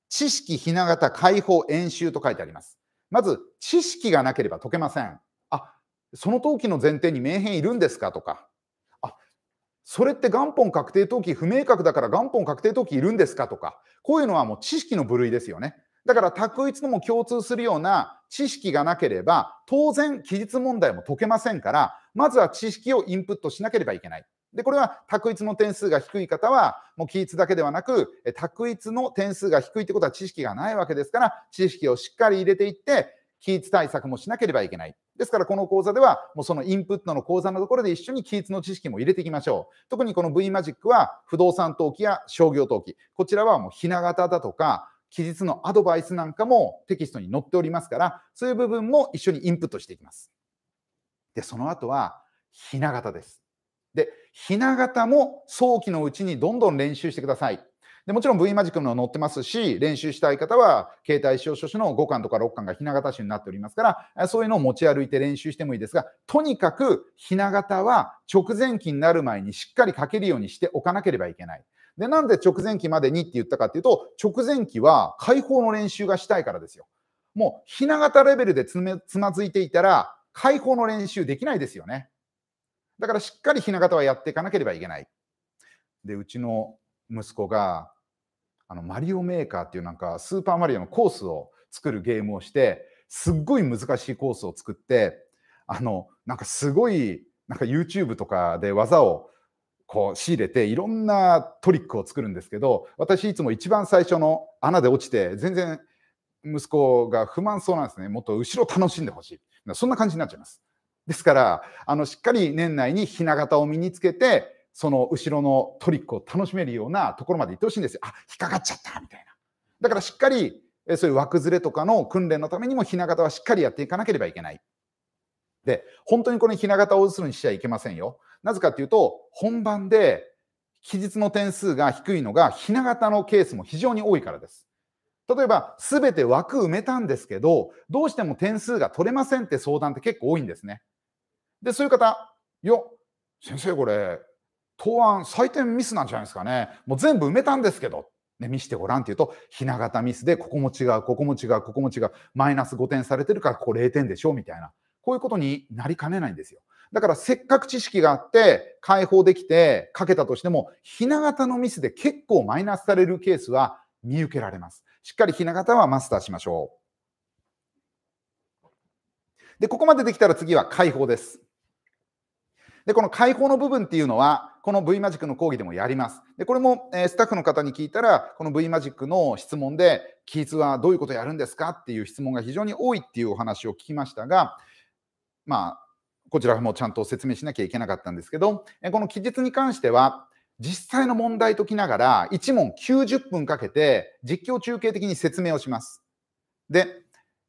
知識、ひな形、解放、演習と書いてあります。まず、知識がなければ解けません。あ、その陶器の前提に名変いるんですかとか、あ、それって元本確定陶器不明確だから元本確定陶器いるんですかとか、こういうのはもう知識の部類ですよね。だから択一のも共通するような知識がなければ、当然記述問題も解けませんから、まずは知識をインプットしなければいけない。で、これは択一の点数が低い方は、もう記述だけではなく、択一の点数が低いってことは知識がないわけですから、知識をしっかり入れていって、記述対策もしなければいけない。ですから、この講座では、もうそのインプットの講座のところで一緒に記述の知識も入れていきましょう。特にこの V マジックは、不動産登記や商業登記。こちらはもう、ひな型だとか、記述のアドバイスなんかもテキストに載っておりますから、そういう部分も一緒にインプットしていきます。で、その後は、ひな形です。で、ひな形も早期のうちにどんどん練習してください。でもちろん V マジックの載ってますし、練習したい方は、携帯使用書士の5巻とか6巻がひな形種になっておりますから、そういうのを持ち歩いて練習してもいいですが、とにかくひな形は直前期になる前にしっかり書けるようにしておかなければいけない。で、なんで直前期までにって言ったかっていうと、直前期は解放の練習がしたいからですよ。もう、ひな形レベルでつまずいていたら、解放の練習できないですよね。だからしっかりひな形はやっていかなければいけない。で、うちの息子が、あの、マリオメーカーっていうなんか、スーパーマリオのコースを作るゲームをして、すっごい難しいコースを作って、あの、なんかすごい、なんか YouTube とかで技をこう仕入れていろんなトリックを作るんですけど私いつも一番最初の穴で落ちて全然息子が不満そうなんですねもっと後ろ楽しんでほしいそんな感じになっちゃいますですからあのしっかり年内にひな形を身につけてその後ろのトリックを楽しめるようなところまでいってほしいんですよあ引っかかっちゃったみたいなだからしっかりそういう枠ずれとかの訓練のためにもひな形はしっかりやっていかなければいけないで本当にこれひな形を移すのにしちゃいけませんよなぜかというと、本番で期日の点数が低いのが、ひな型のケースも非常に多いからです。例えば、すべて枠埋めたんですけど、どうしても点数が取れませんって相談って結構多いんですね。で、そういう方、よ、先生これ、答案、採点ミスなんじゃないですかね。もう全部埋めたんですけど、ね、見してごらんっていうと、ひな形ミスで、ここも違う、ここも違う、ここも違う、マイナス5点されてるから、ここ0点でしょ、みたいな。こういうことになりかねないんですよ。だからせっかく知識があって解放できてかけたとしても、ひな型のミスで結構マイナスされるケースは見受けられます。しっかりひな型はマスターしましょう。で、ここまでできたら次は解放です。で、この解放の部分っていうのは、この V マジックの講義でもやります。で、これも、えスタッフの方に聞いたら、この V マジックの質問で、キーツはどういうことやるんですかっていう質問が非常に多いっていうお話を聞きましたが、まあ、こちらもちゃんと説明しなきゃいけなかったんですけど、この記述に関しては、実際の問題解きながら、1問90分かけて、実況中継的に説明をします。で、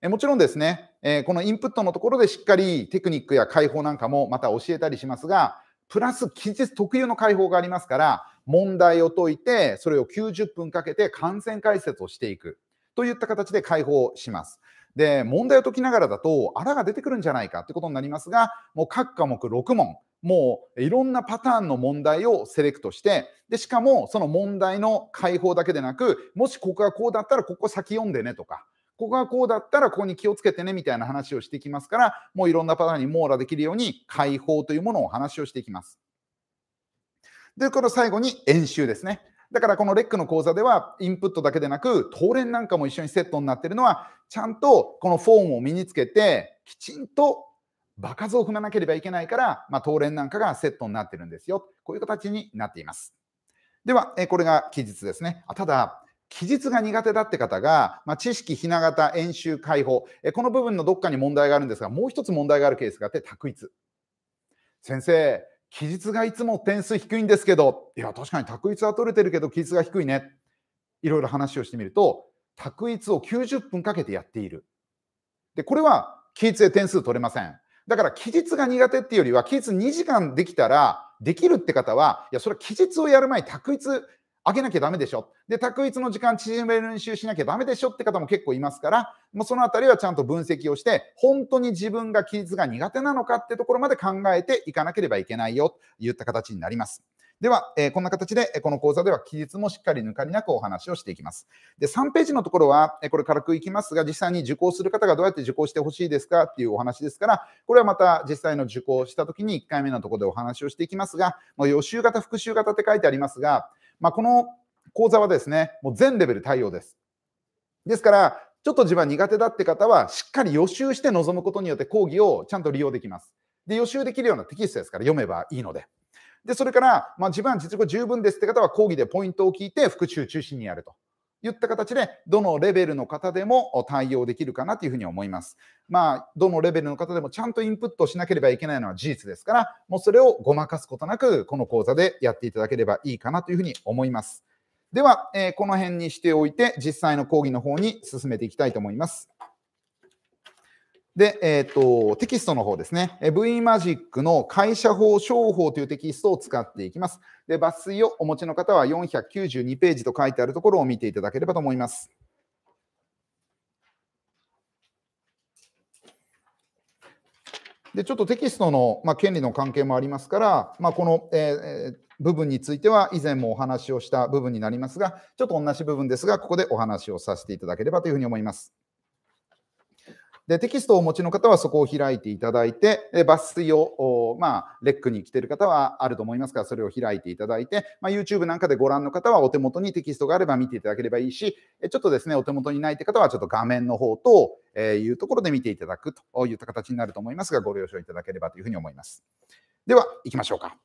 もちろんですね、このインプットのところでしっかりテクニックや解放なんかもまた教えたりしますが、プラス記述特有の解放がありますから、問題を解いて、それを90分かけて完全解説をしていくといった形で解放します。で、問題を解きながらだと、あらが出てくるんじゃないかってことになりますが、もう各科目6問、もういろんなパターンの問題をセレクトして、で、しかもその問題の解放だけでなく、もしここがこうだったらここ先読んでねとか、ここがこうだったらここに気をつけてねみたいな話をしてきますから、もういろんなパターンに網羅できるように解放というものを話をしていきます。で、これ最後に演習ですね。だからこのレックの講座ではインプットだけでなく、当連なんかも一緒にセットになってるのは、ちゃんとこのフォームを身につけて、きちんと場数を踏まなければいけないから、まあ、当連なんかがセットになってるんですよ。こういう形になっています。では、えこれが期日ですね。あただ、記述が苦手だって方が、まあ、知識、ひな型、演習、解放、えこの部分のどっかに問題があるんですが、もう一つ問題があるケースがあって、択一。先生、期日がいつも点数低いんですけど、いや、確かに択一は取れてるけど、期日が低いね。いろいろ話をしてみると、択一を90分かけてやっている。で、これは期日で点数取れません。だから期日が苦手っていうよりは、期日2時間できたら、できるって方は、いや、それは期日をやる前に択一上げなきゃだめでしょ。で、卓一の時間縮める練習しなきゃだめでしょって方も結構いますから、もうそのあたりはちゃんと分析をして、本当に自分が記述が苦手なのかってところまで考えていかなければいけないよといった形になります。では、えー、こんな形で、えこの講座では記述もしっかり抜かりなくお話をしていきます。で、3ページのところは、えこれ軽くいきますが、実際に受講する方がどうやって受講してほしいですかっていうお話ですから、これはまた実際の受講した時に1回目のところでお話をしていきますが、もう予習型、復習型って書いてありますが、まあ、この講座はですね、もう全レベル対応です。ですから、ちょっと自分は苦手だって方は、しっかり予習して臨むことによって講義をちゃんと利用できます。で、予習できるようなテキストですから、読めばいいので。で、それから、まあ、自分は実力十分ですって方は、講義でポイントを聞いて、復習中心にやると。言った形で、どのレベルの方でも対応できるかなというふうに思います。まあ、どのレベルの方でもちゃんとインプットしなければいけないのは事実ですから、もうそれをごまかすことなく、この講座でやっていただければいいかなというふうに思います。では、えー、この辺にしておいて、実際の講義の方に進めていきたいと思います。で、えっ、ー、と、テキストの方ですね。V マジックの会社法、商法というテキストを使っていきます。で、抜粋をお持ちの方は492ページと書いてあるところを見ていただければと思います。でちょっとテキストの、まあ、権利の関係もありますから、まあ、この、えー、部分については以前もお話をした部分になりますが、ちょっと同じ部分ですが、ここでお話をさせていただければというふうに思います。で、テキストをお持ちの方はそこを開いていただいて、抜粋を、まあ、レックに来てる方はあると思いますから、それを開いていただいて、まあ、YouTube なんかでご覧の方はお手元にテキストがあれば見ていただければいいし、ちょっとですね、お手元にないって方はちょっと画面の方と、えいうところで見ていただくといった形になると思いますが、ご了承いただければというふうに思います。では、行きましょうか。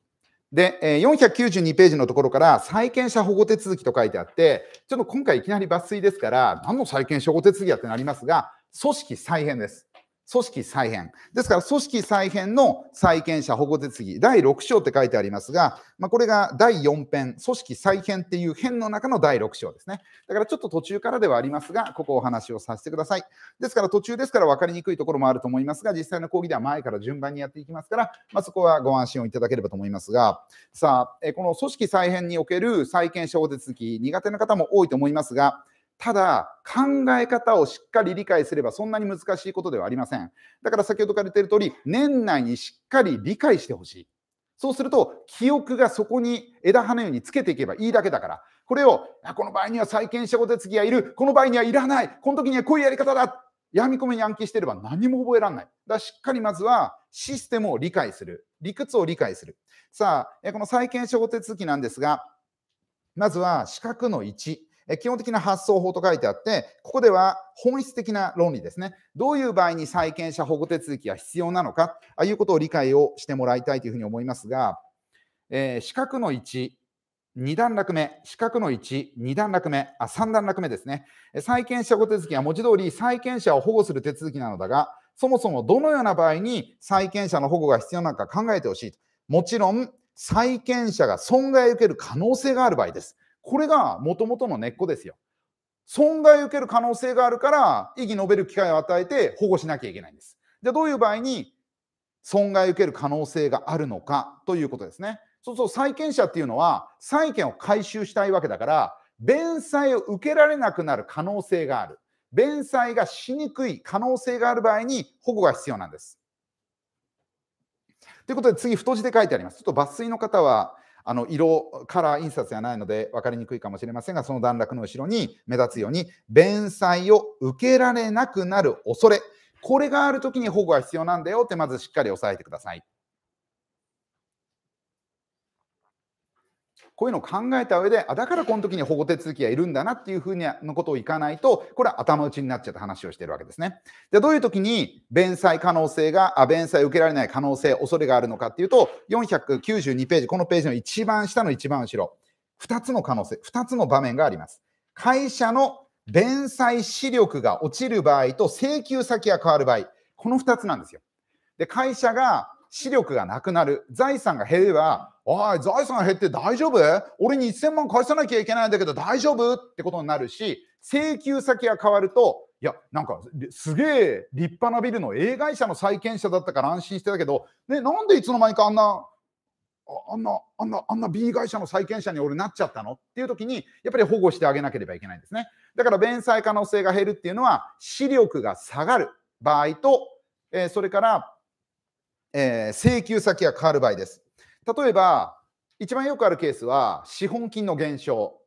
で、492ページのところから債権者保護手続きと書いてあって、ちょっと今回いきなり抜粋ですから、何の債権者保護手続きやってなりますが、組織再編です。組織再編。ですから、組織再編の債権者保護手続き、第6章って書いてありますが、まあ、これが第4編、組織再編っていう編の中の第6章ですね。だからちょっと途中からではありますが、ここお話をさせてください。ですから途中ですから分かりにくいところもあると思いますが、実際の講義では前から順番にやっていきますから、まあ、そこはご安心をいただければと思いますが、さあ、この組織再編における債権者保護手続き、苦手な方も多いと思いますが、ただ、考え方をしっかり理解すればそんなに難しいことではありません。だから先ほどからている通り、年内にしっかり理解してほしい。そうすると、記憶がそこに枝葉のようにつけていけばいいだけだから、これを、この場合には債権者ご手つきがいる、この場合にはいらない、この時にはこういうやり方だ、やみこめに暗記してれば何も覚えられない。だからしっかりまずはシステムを理解する、理屈を理解する。さあ、この債権者ご手続きなんですが、まずは資格の1。基本的な発想法と書いてあって、ここでは本質的な論理ですね。どういう場合に債権者保護手続きが必要なのか、あいうことを理解をしてもらいたいというふうに思いますが、えー、四角の1、2段落目、四角の1、2段落目、あ、3段落目ですね。債権者保護手続きは文字通り債権者を保護する手続きなのだが、そもそもどのような場合に債権者の保護が必要なのか考えてほしいと。もちろん、債権者が損害を受ける可能性がある場合です。これがもともとの根っこですよ。損害を受ける可能性があるから、異議述べる機会を与えて保護しなきゃいけないんです。じゃあどういう場合に損害を受ける可能性があるのかということですね。そうそう、債権者っていうのは債権を回収したいわけだから、弁済を受けられなくなる可能性がある。弁済がしにくい可能性がある場合に保護が必要なんです。ということで次、太字で書いてあります。ちょっと抜粋の方はあの色カラー印刷じゃないので分かりにくいかもしれませんがその段落の後ろに目立つように弁済を受けられなくなる恐れこれがある時に保護が必要なんだよってまずしっかり押さえてください。こういうのを考えた上で、あ、だからこの時に保護手続きがいるんだなっていうふうのことをいかないと、これは頭打ちになっちゃった話をしているわけですね。で、どういう時に弁済可能性が、あ、弁済受けられない可能性、恐れがあるのかっていうと、492ページ、このページの一番下の一番後ろ、2つの可能性、2つの場面があります。会社の弁済視力が落ちる場合と請求先が変わる場合、この2つなんですよ。で、会社が視力がなくなる。財産が減れば、おい、財産減って大丈夫俺に1000万返さなきゃいけないんだけど大丈夫ってことになるし、請求先が変わると、いや、なんか、すげえ立派なビルの A 会社の債権者だったから安心してたけど、ね、なんでいつの間にかあんな、あんな、あんな、あんな B 会社の債権者に俺なっちゃったのっていう時に、やっぱり保護してあげなければいけないんですね。だから弁済可能性が減るっていうのは、視力が下がる場合と、えー、それからえー、請求先が変わる場合です。例えば、一番よくあるケースは、資本金の減少。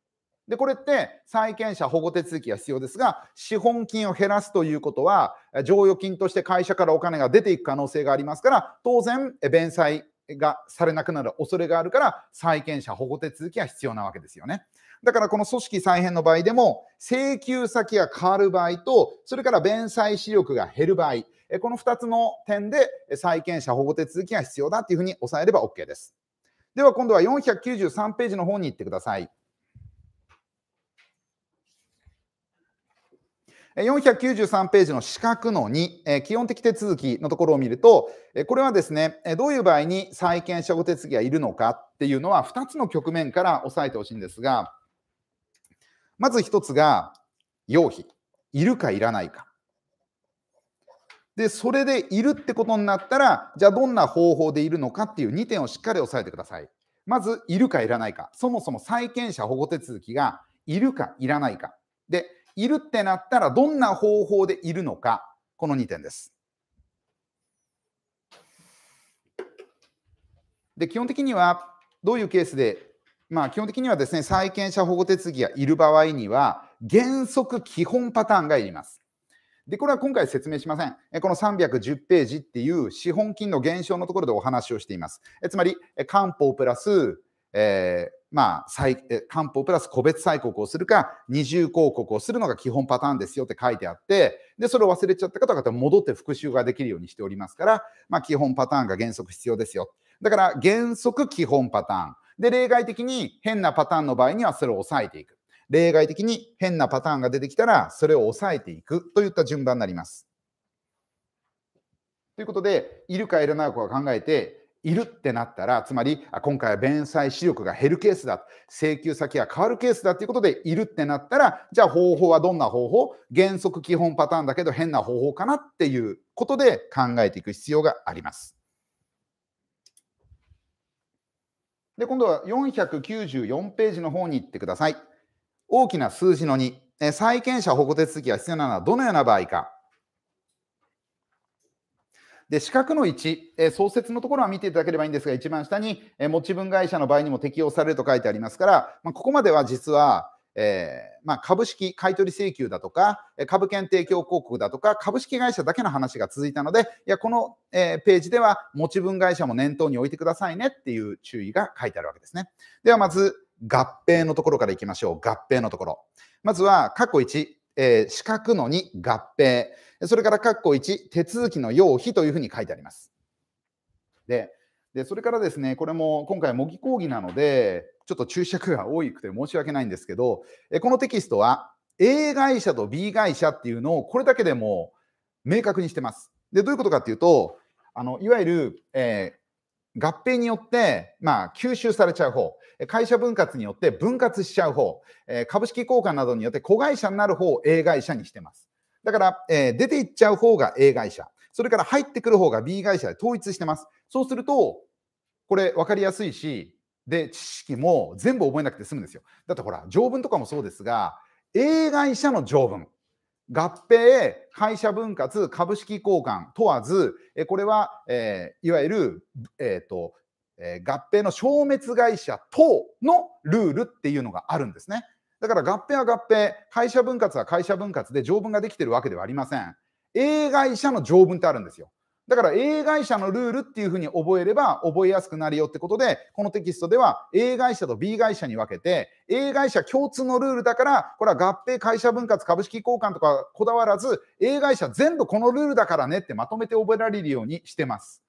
で、これって債権者保護手続きが必要ですが、資本金を減らすということは、剰余金として会社からお金が出ていく可能性がありますから、当然、弁済がされなくなる恐れがあるから、債権者保護手続きが必要なわけですよね。だからこの組織再編の場合でも、請求先が変わる場合と、それから弁済資力が減る場合、えこの2つの点で債権者保護手続きが必要だというふうに押さえれば OK です。では今度は493ページの方に行ってください。493ページの四角の2、基本的手続きのところを見ると、これはですね、どういう場合に債権者保護手続きがいるのかっていうのは2つの局面から押さえてほしいんですが、まず1つが、要否、いるかいらないか。で、それでいるってことになったら、じゃあどんな方法でいるのかっていう2点をしっかり押さえてください。まず、いるかいらないか。そもそも債権者保護手続きがいるかいらないか。で、いるってなったらどんな方法でいるのか。この2点です。で、基本的にはどういうケースで、まあ基本的にはですね、債権者保護手続きがいる場合には、原則基本パターンがいります。で、これは今回説明しません。この310ページっていう資本金の減少のところでお話をしています。つまり、官報プラス、えー、まあ、再官報プラス個別催告をするか、二重広告をするのが基本パターンですよって書いてあって、で、それを忘れちゃった方々戻って復習ができるようにしておりますから、まあ、基本パターンが原則必要ですよ。だから、原則基本パターン。で、例外的に変なパターンの場合にはそれを抑えていく。例外的に変なパターンが出てきたら、それを抑えていくといった順番になります。ということで、いるかいらないか考えて、いるってなったら、つまり、今回は弁済視力が減るケースだ、請求先が変わるケースだということで、いるってなったら、じゃあ方法はどんな方法原則基本パターンだけど変な方法かなっていうことで考えていく必要があります。で、今度は494ページの方に行ってください。大きな数字の2、え債権者保護手続きが必要なのはどのような場合か。で、資格の1、え創設のところは見ていただければいいんですが、一番下に、え持ち分会社の場合にも適用されると書いてありますから、まあ、ここまでは実は、えー、まあ、株式買取請求だとか、株券提供広告だとか、株式会社だけの話が続いたので、いやこの、えー、ページでは持ち分会社も念頭に置いてくださいねっていう注意が書いてあるわけですね。ではまず、合併のところからいきましょう。合併のところ。まずは、括弧1、えー、四角の2、合併。それから括弧1、手続きの要否というふうに書いてあります。で、でそれからですね、これも今回模擬講義なので、ちょっと注釈が多くて申し訳ないんですけど、このテキストは A 会社と B 会社っていうのをこれだけでも明確にしてます。で、どういうことかっていうと、あのいわゆる、えー、合併によって、まあ、吸収されちゃう方、会社分割によって分割しちゃう方、え株式交換などによって子会社になる方を A 会社にしてます。だから、え出ていっちゃう方が A 会社、それから入ってくる方が B 会社で統一してます。そうすると、これ分かりやすいし、で、知識も全部覚えなくて済むんですよ。だってほら、条文とかもそうですが、A 会社の条文、合併、会社分割、株式交換問わず、これは、えー、いわゆる、えーとえー、合併の消滅会社等のルールっていうのがあるんですね。だから合併は合併、会社分割は会社分割で条文ができてるわけではありません。A 会社の条文ってあるんですよ。だから A 会社のルールっていうふうに覚えれば覚えやすくなるよってことで、このテキストでは A 会社と B 会社に分けて、A 会社共通のルールだから、これは合併、会社分割、株式交換とかこだわらず、A 会社全部このルールだからねってまとめて覚えられるようにしてます。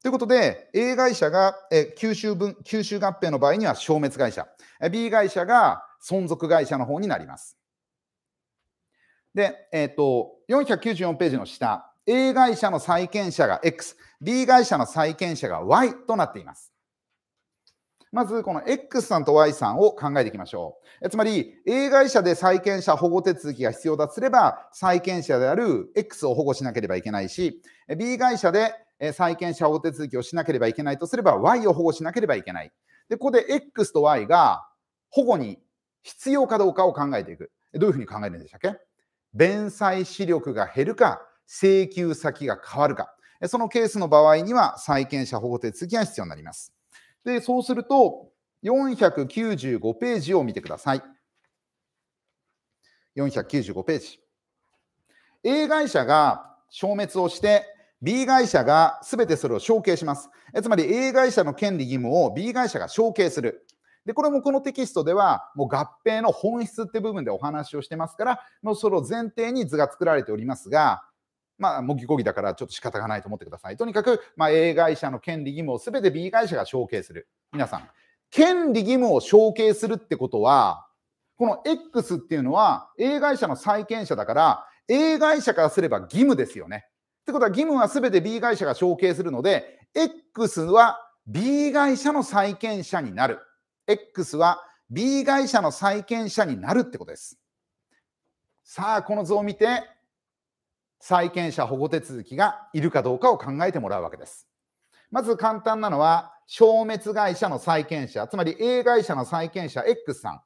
ということで、A 会社が吸収分吸収合併の場合には消滅会社、B 会社が存続会社の方になります。で、えっ、ー、と、494ページの下。A 会社の債権者が X、B 会社の債権者が Y となっています。まず、この X さんと Y さんを考えていきましょう。つまり、A 会社で債権者保護手続きが必要だとすれば、債権者である X を保護しなければいけないし、B 会社で債権者保護手続きをしなければいけないとすれば、Y を保護しなければいけない。で、ここで X と Y が保護に必要かどうかを考えていく。どういうふうに考えるんでしたっけ弁済資力が減るか、請求先が変わるか、そのケースの場合には債権者保護手続きが必要になります。で、そうすると、495ページを見てください。495ページ。A 会社が消滅をして、B 会社がすべてそれを承継します。えつまり A 会社の権利義務を B 会社が承継する。で、これもこのテキストでは、もう合併の本質って部分でお話をしてますから、もうその前提に図が作られておりますが、まあ、模ぎ講ぎだからちょっと仕方がないと思ってください。とにかく、まあ、A 会社の権利義務を全て B 会社が承継する。皆さん、権利義務を承継するってことは、この X っていうのは A 会社の債権者だから、A 会社からすれば義務ですよね。ってことは義務は全て B 会社が承継するので、X は B 会社の債権者になる。X は B 会社の債権者になるってことです。さあ、この図を見て、債権者保護手続きがいるかどうかを考えてもらうわけです。まず簡単なのは、消滅会社の債権者、つまり A 会社の債権者 X さん。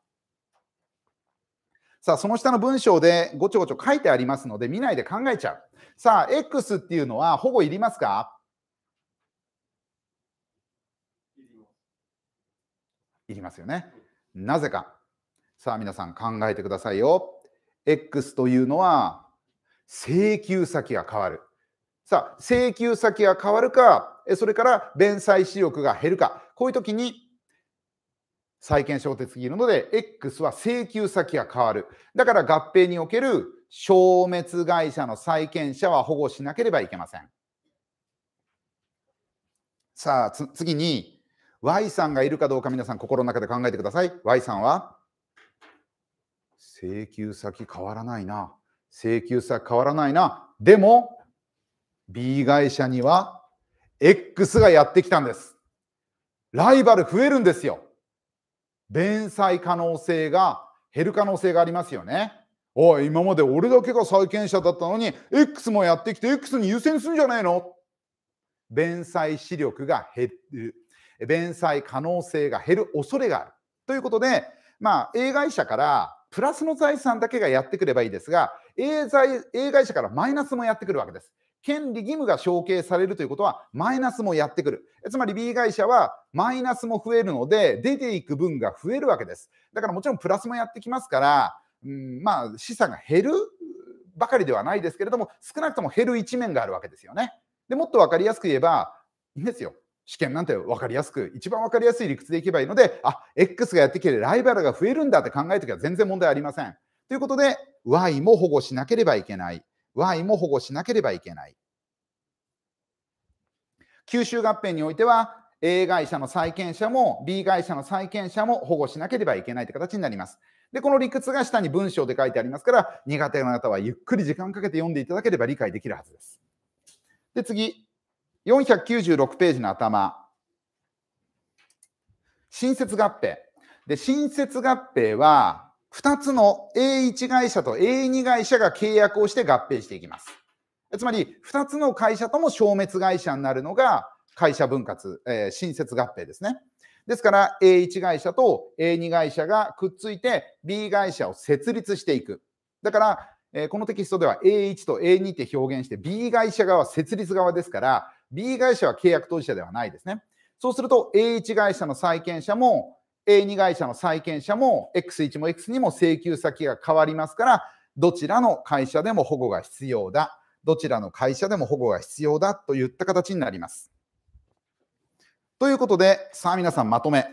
さあ、その下の文章でごちょごちょ書いてありますので、見ないで考えちゃう。さあ、X っていうのは保護いりますかいりますよね。なぜか。さあ、皆さん考えてくださいよ。X というのは請求先が変わる。さあ、請求先が変わるか、それから弁済資力が減るか、こういう時に債権償手義いるので、X は請求先が変わる。だから合併における消滅会社の債権者は保護しなければいけません。さあ、次に Y さんがいるかどうか皆さん心の中で考えてください。Y さんは請求先変わらないな。請求さ変わらないな。でも、B 会社には X がやってきたんです。ライバル増えるんですよ。弁済可能性が減る可能性がありますよね。おい、今まで俺だけが債権者だったのに、X もやってきて、X に優先するんじゃないの弁済視力が減る。弁済可能性が減る恐れがある。ということで、まあ、A 会社からプラスの財産だけがやってくればいいですが、A, 財 A 会社からマイナスもやってくるわけです。権利義務が承継されるということは、マイナスもやってくる。つまり B 会社はマイナスも増えるので、出ていく分が増えるわけです。だからもちろんプラスもやってきますから、うん、まあ資産が減るばかりではないですけれども、少なくとも減る一面があるわけですよね。でもっと分かりやすく言えば、いいんですよ。試験なんて分かりやすく、一番分かりやすい理屈でいけばいいので、あ、X がやってきてライバルが増えるんだって考えときは全然問題ありません。ということで、Y も保護しなければいけない。Y も保護しなければいけない。吸収合併においては、A 会社の債権者も B 会社の債権者も保護しなければいけないって形になります。で、この理屈が下に文章で書いてありますから、苦手な方はゆっくり時間かけて読んでいただければ理解できるはずです。で、次、496ページの頭。新設合併。で、新設合併は、2つの A1 会社と A2 会社が契約をして合併していきます。つまり、2つの会社とも消滅会社になるのが、会社分割、えー、新設合併ですね。ですから、A1 会社と A2 会社がくっついて、B 会社を設立していく。だから、えー、このテキストでは A1 と A2 って表現して、B 会社側設立側ですから、B 会社は契約当事者ではないですね。そうすると A1 会社の債権者も A2 会社の債権者も X1 も X2 も請求先が変わりますからどちらの会社でも保護が必要だ。どちらの会社でも保護が必要だといった形になります。ということで、さあ皆さんまとめ。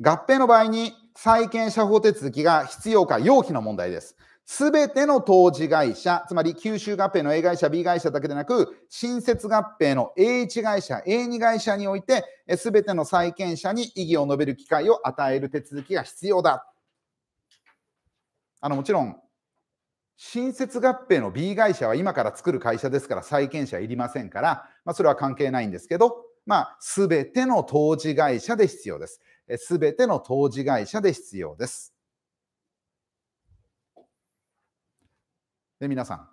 合併の場合に債権者法手続きが必要か容器の問題です。すべての当事会社、つまり吸収合併の A 会社、B 会社だけでなく、新設合併の A1 会社、A2 会社において、すべての債権者に異議を述べる機会を与える手続きが必要だ。あのもちろん、新設合併の B 会社は今から作る会社ですから債権者いりませんから、まあ、それは関係ないんですけど、まあ、すべての当事会社で必要です。すべての当事会社で必要です。で、皆さん、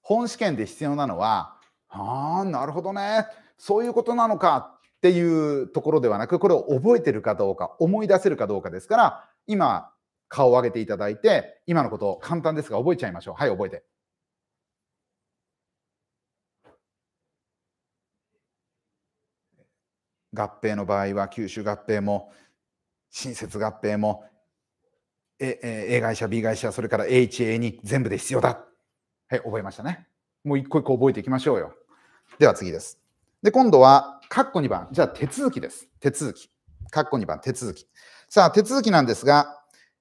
本試験で必要なのは、ああ、なるほどね。そういうことなのかっていうところではなく、これを覚えてるかどうか、思い出せるかどうかですから、今、顔を上げていただいて、今のことを簡単ですが覚えちゃいましょう。はい、覚えて。合併の場合は九州合併も新設合併も A, A 会社 B 会社それから HA に全部で必要だはい、覚えましたね。もう一個一個覚えていきましょうよ。では次です。で、今度は、かっこ2番。じゃあ、手続きです。手続き。かっこ2番、手続き。さあ、手続きなんですが、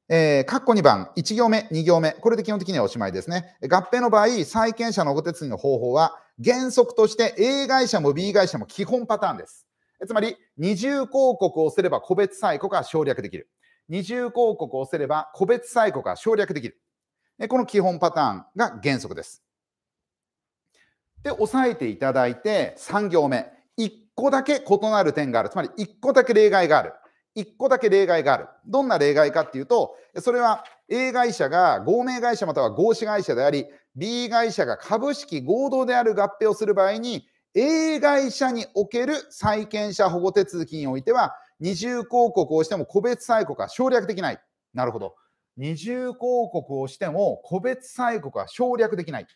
えー、カッ2番、1行目、2行目。これで基本的にはおしまいですね。合併の場合、債権者のご手続きの方法は、原則として A 会社も B 会社も基本パターンです。つまり、二重広告をすれば個別債庫が省略できる。二重広告をすれば個別債庫が省略できる。この基本パターンが原則です。で、押さえていただいて、3行目。1個だけ異なる点がある。つまり1個だけ例外がある。1個だけ例外がある。どんな例外かっていうと、それは A 会社が合名会社または合資会社であり、B 会社が株式合同である合併をする場合に、A 会社における債権者保護手続きにおいては、二重広告をしても個別債告が省略できない。なるほど。二重広告をしても個別催告は省略できない。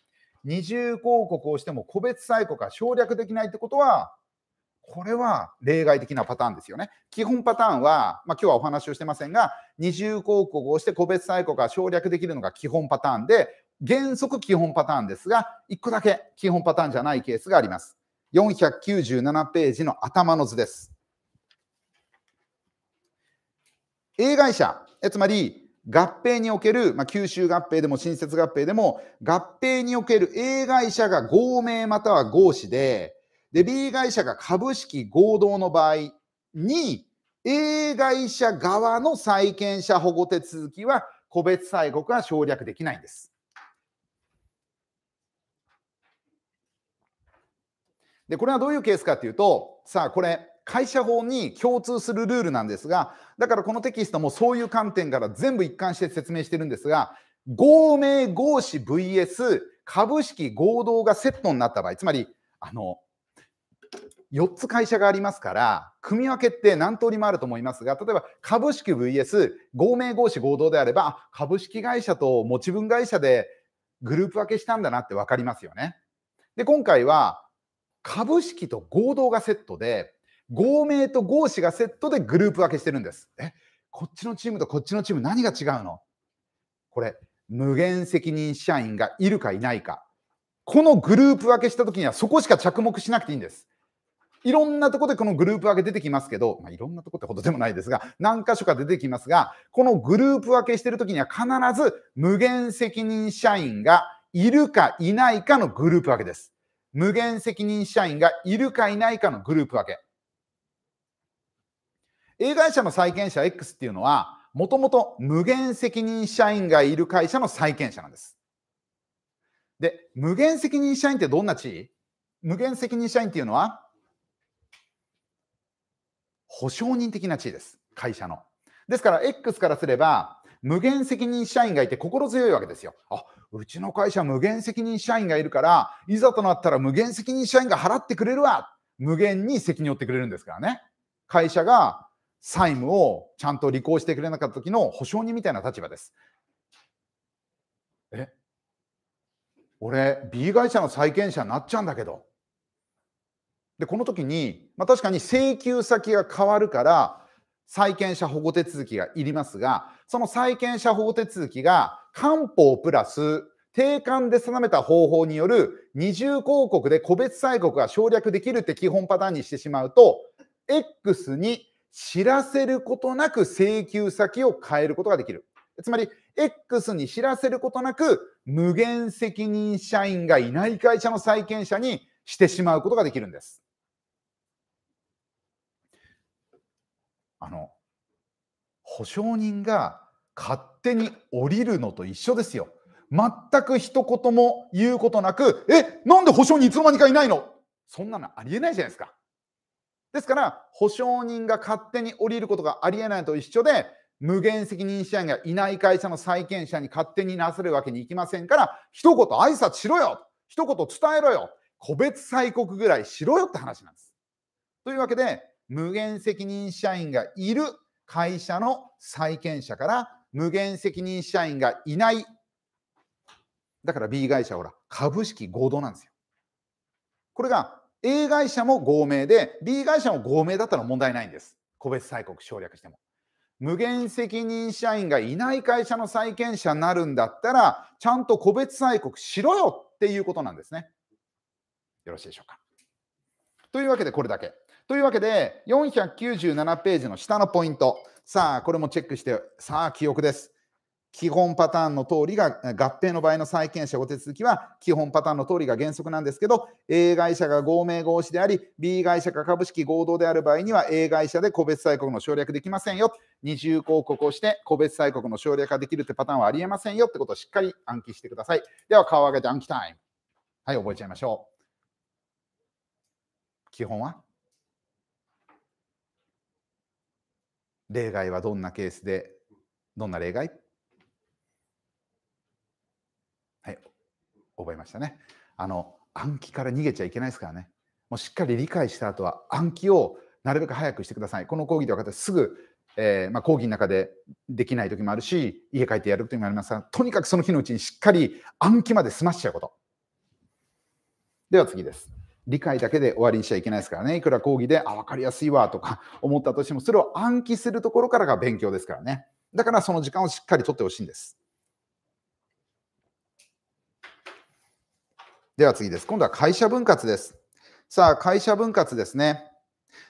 二重広告をしても個別催告は省略できないってことは、これは例外的なパターンですよね。基本パターンは、まあ、今日はお話をしてませんが、二重広告をして個別催告が省略できるのが基本パターンで、原則基本パターンですが、1個だけ基本パターンじゃないケースがあります。497ページの頭の図です。A 会社、つまり合併における、まあ、九州合併でも新設合併でも、合併における A 会社が合名または合資で、で、B 会社が株式合同の場合に、A 会社側の債権者保護手続きは、個別債国は省略できないんです。で、これはどういうケースかというと、さあ、これ、会社法に共通するルールなんですが、だからこのテキストもそういう観点から全部一貫して説明してるんですが、合名合資 VS 株式合同がセットになった場合、つまり、あの、4つ会社がありますから、組み分けって何通りもあると思いますが、例えば株式 VS 合名合資合同であれば、株式会社と持ち分会社でグループ分けしたんだなって分かりますよね。で、今回は株式と合同がセットで、合名と合詞がセットでグループ分けしてるんです。え、こっちのチームとこっちのチーム何が違うのこれ、無限責任社員がいるかいないか。このグループ分けした時にはそこしか着目しなくていいんです。いろんなとこでこのグループ分け出てきますけど、まあ、いろんなとこってほどでもないですが、何箇所か出てきますが、このグループ分けしてるときには必ず無限責任社員がいるかいないかのグループ分けです。無限責任社員がいるかいないかのグループ分け。A 会社の債権者 X っていうのは、もともと無限責任社員がいる会社の債権者なんです。で、無限責任社員ってどんな地位無限責任社員っていうのは、保証人的な地位です。会社の。ですから、X からすれば、無限責任社員がいて心強いわけですよ。あ、うちの会社無限責任社員がいるから、いざとなったら無限責任社員が払ってくれるわ。無限に責任を負ってくれるんですからね。会社が債務をちゃんと履行してくれなかった時の保証人みたいな立場です。え俺 B 会社の債権者になっちゃうんだけど。でこの時に、まあ、確かに請求先が変わるから債権者保護手続きがいりますがその債権者保護手続きが官報プラス定款で定めた方法による二重広告で個別債国が省略できるって基本パターンにしてしまうと X に知らせることなく請求先を変えることができる。つまり、X に知らせることなく、無限責任社員がいない会社の債権者にしてしまうことができるんです。あの、保証人が勝手に降りるのと一緒ですよ。全く一言も言うことなく、え、なんで保証人いつの間にかいないのそんなのありえないじゃないですか。ですから、保証人が勝手に降りることがありえないと一緒で、無限責任者がいない会社の債権者に勝手になせるわけにいきませんから、一言挨拶しろよ一言伝えろよ個別催告ぐらいしろよって話なんです。というわけで、無限責任社員がいる会社の債権者から無限責任社員がいない。だから B 会社ほら、株式合同なんですよ。これが A 会社も合名で、B 会社も合名だったら問題ないんです。個別催告省略しても。無限責任社員がいない会社の債権者になるんだったら、ちゃんと個別催告しろよっていうことなんですね。よろしいでしょうか。というわけで、これだけ。というわけで、497ページの下のポイント。さあ、これもチェックして、さあ、記憶です。基本パターンの通りが合併の場合の債権者ご手続きは基本パターンの通りが原則なんですけど A 会社が合名合資であり B 会社が株式合同である場合には A 会社で個別債国の省略できませんよ二重広告をして個別債国の省略ができるってパターンはありえませんよってことをしっかり暗記してくださいでは顔を上げて暗記タイムはい覚えちゃいましょう基本は例外はどんなケースでどんな例外覚えましたね。あの、暗記から逃げちゃいけないですからね。もうしっかり理解した後は暗記をなるべく早くしてください。この講義で分かったすぐ、えー、まあ、講義の中でできない時もあるし、家帰ってやる時もありますが、とにかくその日のうちにしっかり暗記まで済ましちゃうこと。では次です。理解だけで終わりにしちゃいけないですからね。いくら講義で、あ、分かりやすいわとか思ったとしても、それを暗記するところからが勉強ですからね。だからその時間をしっかりとってほしいんです。では次です。今度は会社分割です。さあ、会社分割ですね。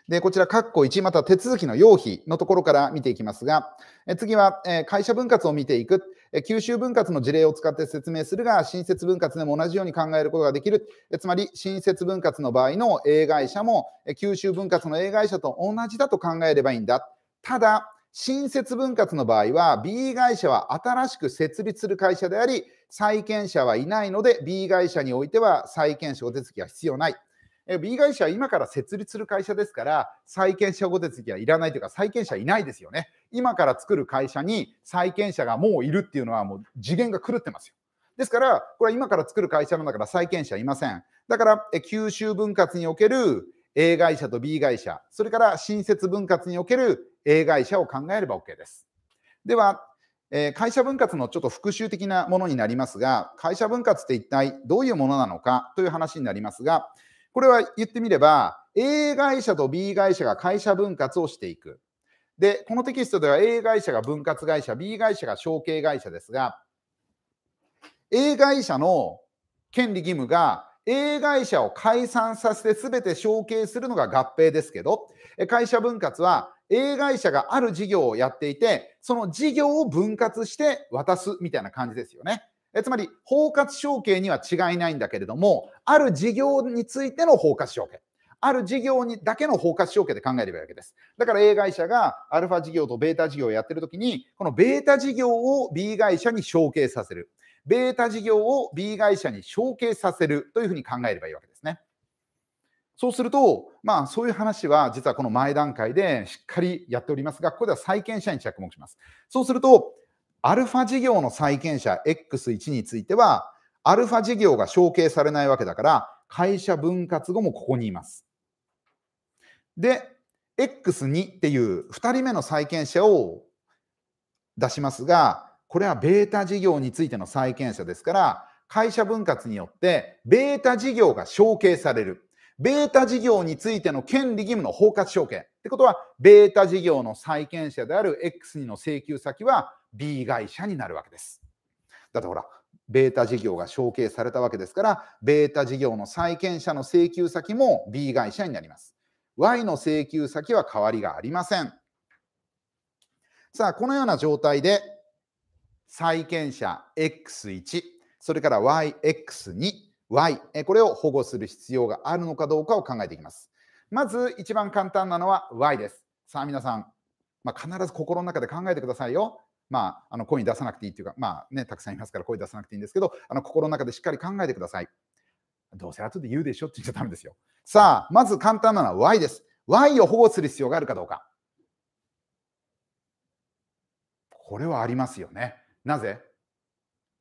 で、こちら、括弧1、また手続きの要否のところから見ていきますが、え次は、え会社分割を見ていく。吸収分割の事例を使って説明するが、新設分割でも同じように考えることができる。つまり、新設分割の場合の A 会社も、吸収分割の A 会社と同じだと考えればいいんだ。ただ、新設分割の場合は、B 会社は新しく設立する会社であり、債権者はいないので、B 会社においては債権者お手続きは必要ない。B 会社は今から設立する会社ですから、債権者ご手続きはいらないというか、債権者いないですよね。今から作る会社に債権者がもういるっていうのは、もう次元が狂ってますよ。ですから、これは今から作る会社なんだから債権者いません。だから、九州分割における A 会社と B 会社、それから新設分割における A 会社を考えれば OK です。では、えー、会社分割のちょっと復習的なものになりますが、会社分割って一体どういうものなのかという話になりますが、これは言ってみれば、A 会社と B 会社が会社分割をしていく。で、このテキストでは A 会社が分割会社、B 会社が承継会社ですが、A 会社の権利義務が A 会社を解散させて全て承継するのが合併ですけど、会社分割は A 会社がある事業をやっていて、その事業を分割して渡すみたいな感じですよね。えつまり、包括承継には違いないんだけれども、ある事業についての包括承継。ある事業にだけの包括承継で考えればいいわけです。だから A 会社がアルファ事業とベータ事業をやってるときに、このベータ事業を B 会社に承継させる。ベータ事業を B 会社に承継させるというふうに考えればいいわけですね。そうすると、まあ、そういう話は実はこの前段階でしっかりやっておりますが、ここでは債権者に着目します。そうすると、アルファ事業の債権者 X1 については、アルファ事業が承継されないわけだから、会社分割後もここにいます。で、X2 っていう2人目の債権者を出しますが、これはベータ事業についての債権者ですから、会社分割によってベータ事業が承継される。ベータ事業についての権利義務の包括証券。ってことは、ベータ事業の債権者である X2 の請求先は B 会社になるわけです。だってほら、ベータ事業が承継されたわけですから、ベータ事業の債権者の請求先も B 会社になります。Y の請求先は変わりがありません。さあ、このような状態で、債権者 X1、それから YX2、Y、これを保護する必要があるのかどうかを考えていきます。まず一番簡単なのは Y です。さあ皆さん、まあ、必ず心の中で考えてくださいよ。まあ、あの声に出さなくていいというか、まあね、たくさんいますから声出さなくていいんですけど、あの心の中でしっかり考えてください。どうせ後で言うでしょって言っちゃダメですよ。さあ、まず簡単なのは Y です。Y を保護する必要があるかどうか。これはありますよね。なぜ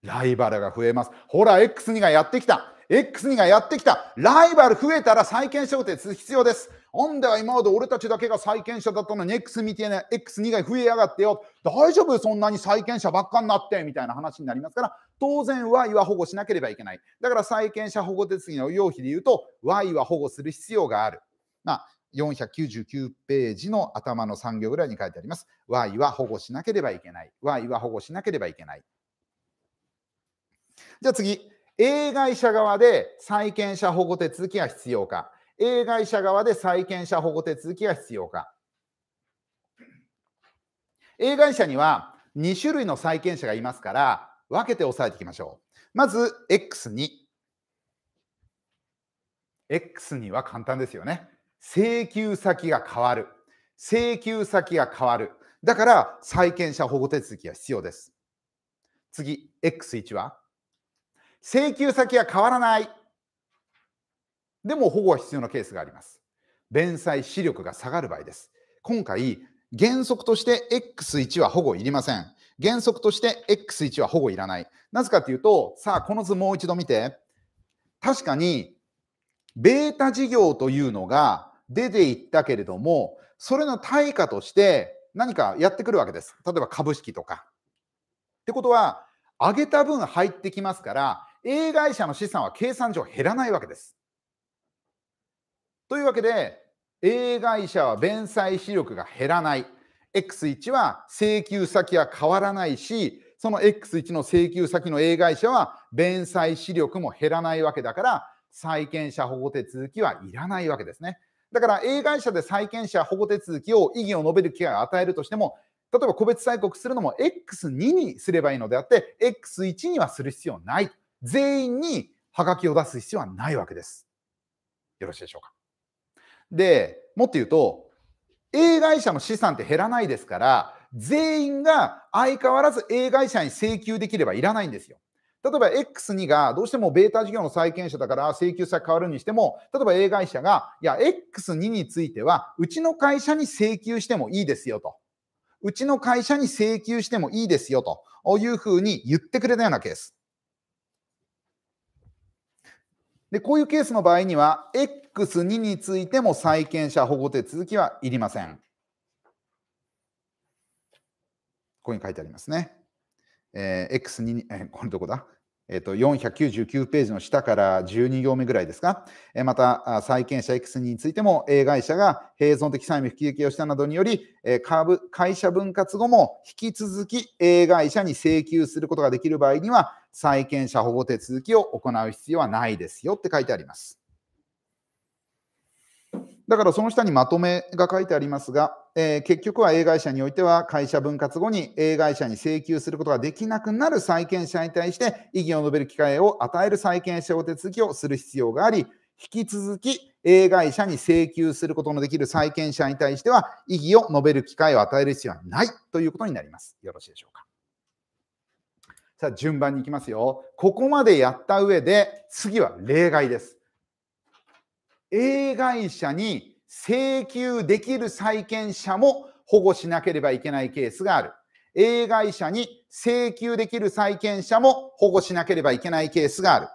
ライバルが増えます。ほら、X2 がやってきた。X 2がやってきた。ライバル増えたら債権者って必要です。オんでは今まで俺たちだけが債権者だったのに X みてえな X2 が増えやがってよ。大丈夫そんなに債権者ばっかになってみたいな話になりますから、当然 Y は保護しなければいけない。だから債権者保護手続きの要否で言うと、Y は保護する必要がある。まあ499ページの頭の3行ぐらいに書いてあります。Y は保護しなければいけない。Y は保護しなければいけない。じゃあ次、A 会社側で債権者保護手続きが必要か、A 会社側で債権者保護手続きが必要か。A 会社には2種類の債権者がいますから、分けて押さえていきましょう。まず、X2。X2 は簡単ですよね。請求先が変わる。請求先が変わる。だから、債権者保護手続きが必要です。次、X1 は請求先は変わらない。でも保護は必要なケースがあります。弁済視力が下がる場合です。今回、原則として X1 は保護いりません。原則として X1 は保護いらない。なぜかというと、さあ、この図もう一度見て。確かに、ベータ事業というのが出ていったけれども、それの対価として何かやってくるわけです。例えば株式とか。ってことは、上げた分入ってきますから、A 会社の資産は計算上減らないわけです。というわけで A 会社は弁済資力が減らない X1 は請求先は変わらないしその X1 の請求先の A 会社は弁済資力も減らないわけだから債権者保護手続きはいらないわけですね。だから A 会社で債権者保護手続きを異議を述べる機会を与えるとしても例えば個別催告するのも X2 にすればいいのであって X1 にはする必要ない。全員にハガキを出す必要はないわけです。よろしいでしょうか。で、もっと言うと、A 会社の資産って減らないですから、全員が相変わらず A 会社に請求できればいらないんですよ。例えば X2 がどうしてもベータ事業の債権者だから請求先変わるにしても、例えば A 会社が、いや、X2 については、うちの会社に請求してもいいですよと。うちの会社に請求してもいいですよというふうに言ってくれたようなケース。で、こういうケースの場合には、X2 についても債権者保護手続きはいりません。ここに書いてありますね。えー、X2 に、えー、これどこだえっと、499ページの下から12行目ぐらいですか。また、債権者 X についても、A 会社が併存的債務不受けをしたなどにより、株、会社分割後も引き続き A 会社に請求することができる場合には、債権者保護手続きを行う必要はないですよって書いてあります。だからその下にまとめが書いてありますが、えー、結局は A 会社においては会社分割後に A 会社に請求することができなくなる債権者に対して異議を述べる機会を与える債権者を手続きをする必要があり、引き続き A 会社に請求することのできる債権者に対しては異議を述べる機会を与える必要はないということになります。よろしいでしょうか。さあ、順番にいきますよ。ここまでやった上で次は例外です。A 会社に請求できる債権者も保護しなければいけないケースがある。A 会社に請求できる債権者も保護しなければいけないケースがある。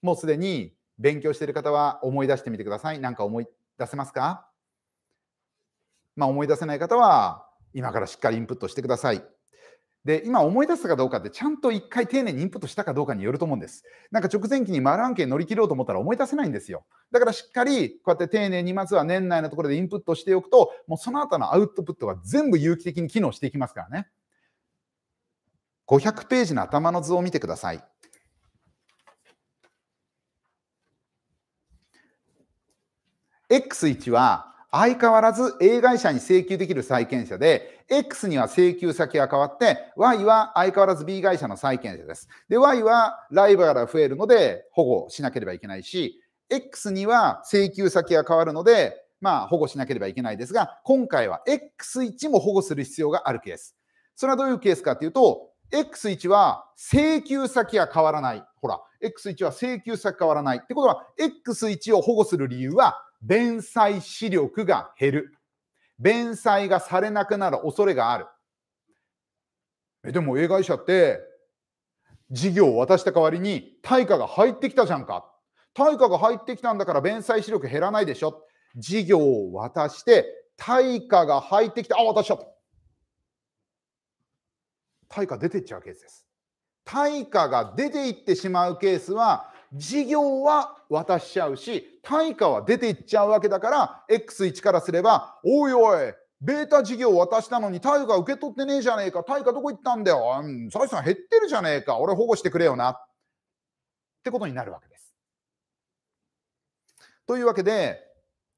もうすでに勉強している方は思い出してみてください。何か思い出せますかまあ思い出せない方は今からしっかりインプットしてください。で、今思い出すかどうかって、ちゃんと一回丁寧にインプットしたかどうかによると思うんです。なんか直前期に丸案件乗り切ろうと思ったら思い出せないんですよ。だからしっかり、こうやって丁寧にまずは年内のところでインプットしておくと、もうその後のアウトプットは全部有機的に機能していきますからね。500ページの頭の図を見てください。X1 は相変わらず A 会社に請求できる債権者で、X には請求先が変わって、Y は相変わらず B 会社の債権者です。で、Y はライバルが増えるので保護しなければいけないし、X には請求先が変わるので、まあ保護しなければいけないですが、今回は X1 も保護する必要があるケース。それはどういうケースかというと、X1 は請求先が変わらない。ほら、X1 は請求先変わらない。ってことは、X1 を保護する理由は弁済視力が減る。弁済がされなくなる恐れがある。えでも A 会社って事業を渡した代わりに対価が入ってきたじゃんか。対価が入ってきたんだから弁済視力減らないでしょ。事業を渡して対価が入ってきた。あ、渡した対価出ていっちゃうケースです。対価が出ていってしまうケースは事業は渡しちゃうし、対価は出ていっちゃうわけだから、X1 からすれば、おいおい、ベータ事業渡したのに対価受け取ってねえじゃねえか、対価どこ行ったんだよ、うん、さん減ってるじゃねえか、俺保護してくれよな。ってことになるわけです。というわけで、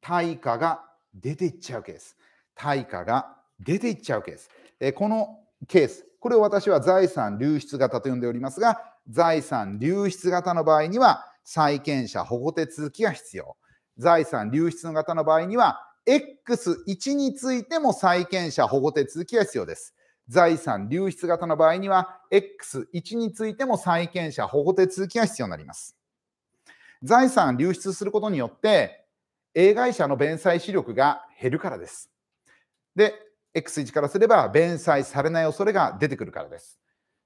対価が出ていっちゃうケース。対価が出ていっちゃうケース。えこのケース、これを私は財産流出型と呼んでおりますが、財産流出型の場合には債権者保護手続きが必要。財産流出型の場合には X1 についても債権者保護手続きが必要です。財産流出型の場合には X1 についても債権者保護手続きが必要になります。財産流出することによって A 会社の弁済資力が減るからです。で、X1 からすれば弁済されない恐れが出てくるからです。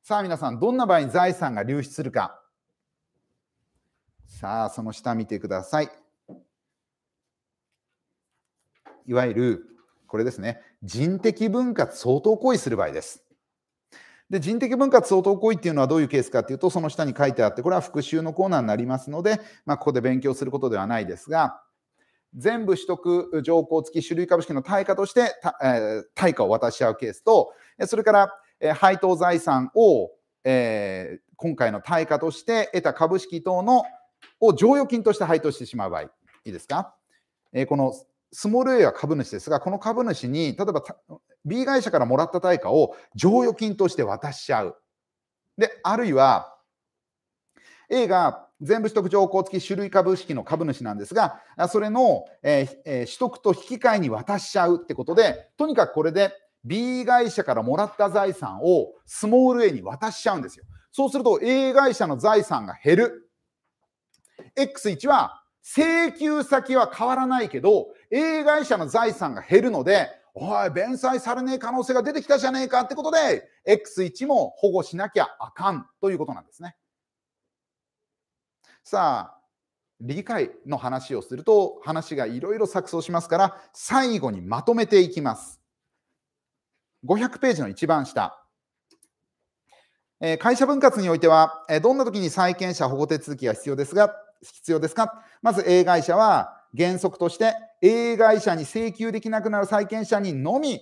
さあ皆さん、どんな場合に財産が流出するか。さあ、その下見てください。いわゆる、これですね、人的分割相当行為する場合です。で人的分割相当行為っていうのはどういうケースかっていうと、その下に書いてあって、これは復習のコーナーになりますので、まあ、ここで勉強することではないですが、全部取得条項付き種類株式の対価として、えー、対価を渡し合うケースと、それからえ配当財産を、えー、今回の対価として得た株式等のを剰余金として配当してしまう場合、いいですか、えー、このスモール A は株主ですが、この株主に、例えば B 会社からもらった対価を剰余金として渡しちゃう。で、あるいは、A が全部取得条項付き種類株式の株主なんですが、それの、えー、取得と引き換えに渡しちゃうってことで、とにかくこれで B 会社からもらった財産をスモール A に渡しちゃうんですよ。そうすると A 会社の財産が減る。X1 は請求先は変わらないけど A 会社の財産が減るのでおい、弁済されねえ可能性が出てきたじゃねえかってことで、X1 も保護しなきゃあかんということなんですね。さあ、理解の話をすると話がいろいろ錯綜しますから、最後にまとめていきます。500ページの一番下。え会社分割においては、えどんな時に債権者保護手続きが必要ですが、必要ですかまず A 会社は原則として A 会社に請求できなくなる債権者にのみ、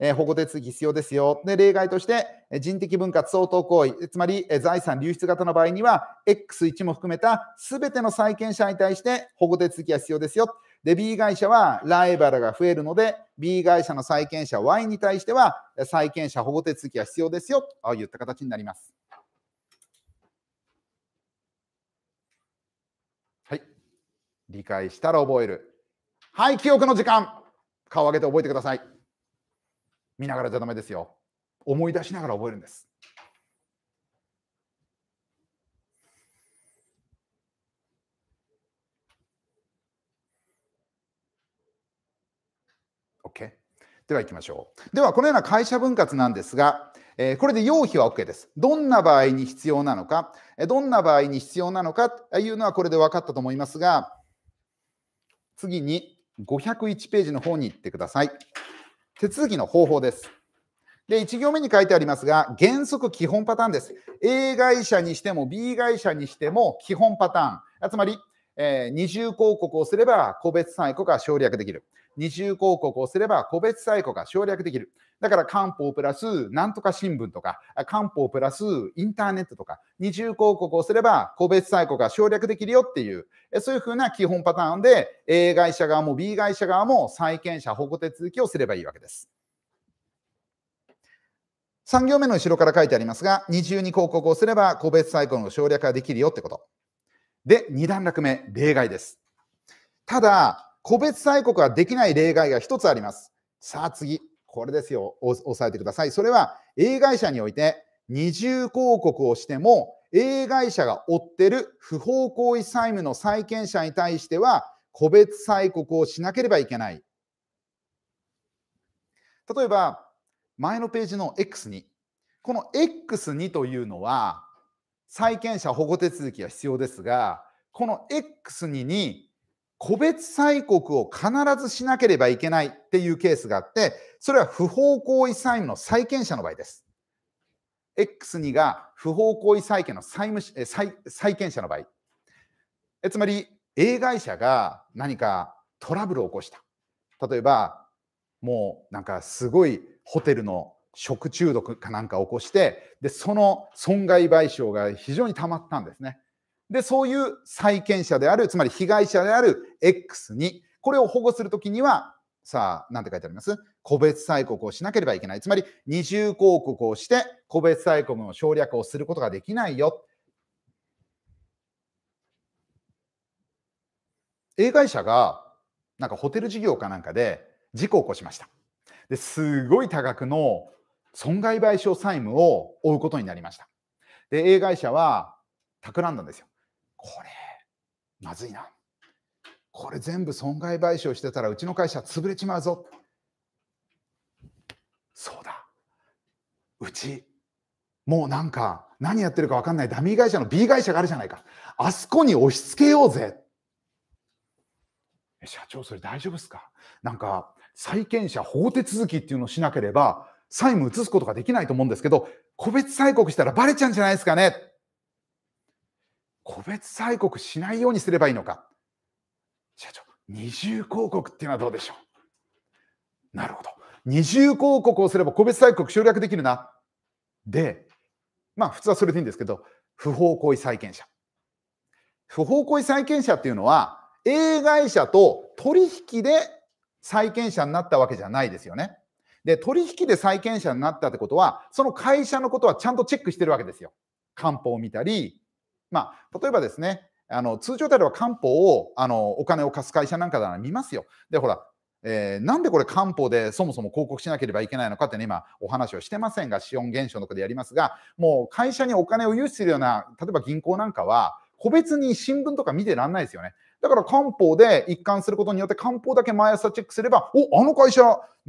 え保護手続き必要ですよ。で、例外として人的分割相当行為、つまり、え財産流出型の場合には、X1 も含めた全ての債権者に対して保護手続きが必要ですよ。で、B 会社はライバルが増えるので、B 会社の債権者 Y に対しては、債権者保護手続きが必要ですよといった形になります。はい。理解したら覚える。はい、記憶の時間。顔を上げて覚えてください。見ながらじゃダメですよ。思い出しながら覚えるんです。では行きましょう。では、このような会社分割なんですが、えこれで要否は OK です。どんな場合に必要なのか、どんな場合に必要なのかというのはこれで分かったと思いますが、次に501ページの方に行ってください。手続きの方法です。で、1行目に書いてありますが、原則基本パターンです。A 会社にしても B 会社にしても基本パターン。つまり、えー、二重広告をすれば個別債庫が省略できる。二重広告をすれば個別在庫が省略できる。だから漢方プラスなんとか新聞とか、漢方プラスインターネットとか、二重広告をすれば個別在庫が省略できるよっていう、そういうふうな基本パターンで A 会社側も B 会社側も債権者保護手続きをすればいいわけです。3行目の後ろから書いてありますが、二重に広告をすれば個別在庫の省略ができるよってこと。で、2段落目、例外です。ただ、個別催告はできない例外が1つあります。さあ次、これですよ。押さえてください。それは、A 会社において、二重広告をしても、A 会社が負ってる不法行為債務の債権者に対しては、個別催告をしなければいけない。例えば、前のページの X2。この X2 というのは、債権者保護手続きが必要ですが、この X2 に個別催告を必ずしなければいけないっていうケースがあって、それは不法行為債務の債権者の場合です。X2 が不法行為債権の債務債債権者の場合。えつまり、A 会社が何かトラブルを起こした。例えば、もうなんかすごいホテルの食中毒かなんか起こして、で、その損害賠償が非常にたまったんですね。で、そういう債権者である、つまり被害者である X に、これを保護するときには、さあ、なんて書いてあります個別催告をしなければいけない。つまり、二重広告をして、個別催告の省略をすることができないよ。A 会社が、なんかホテル事業かなんかで事故を起こしました。ですごい多額の損害賠償債務を負うことになりました。で、A 会社は企んだんですよ。これ、まずいな。これ全部損害賠償してたらうちの会社潰れちまうぞ。そうだ。うち、もうなんか何やってるか分かんないダミー会社の B 会社があるじゃないか。あそこに押し付けようぜ。社長、それ大丈夫ですかなんか債権者法手続きっていうのをしなければ債務移すことができないと思うんですけど、個別催告したらバレちゃうんじゃないですかね。個別催告しないようにすればいいのか。社長、二重広告っていうのはどうでしょう。なるほど。二重広告をすれば個別催告省略できるな。で、まあ普通はそれでいいんですけど、不法行為債権者。不法行為債権者っていうのは、A 会社と取引で債権者になったわけじゃないですよね。で、取引で債権者になったってことは、その会社のことはちゃんとチェックしてるわけですよ。官報を見たり、まあ、例えばですね、あの通常であれば官報をあのお金を貸す会社なんかなら見ますよ。で、ほら、えー、なんでこれ官報でそもそも広告しなければいけないのかってね、今お話をしてませんが、資本減少のことでやりますが、もう会社にお金を融資するような、例えば銀行なんかは、個別に新聞とか見てらんないですよね。だから漢方で一貫することによって漢方だけ毎朝チェックすれば、おあの会社、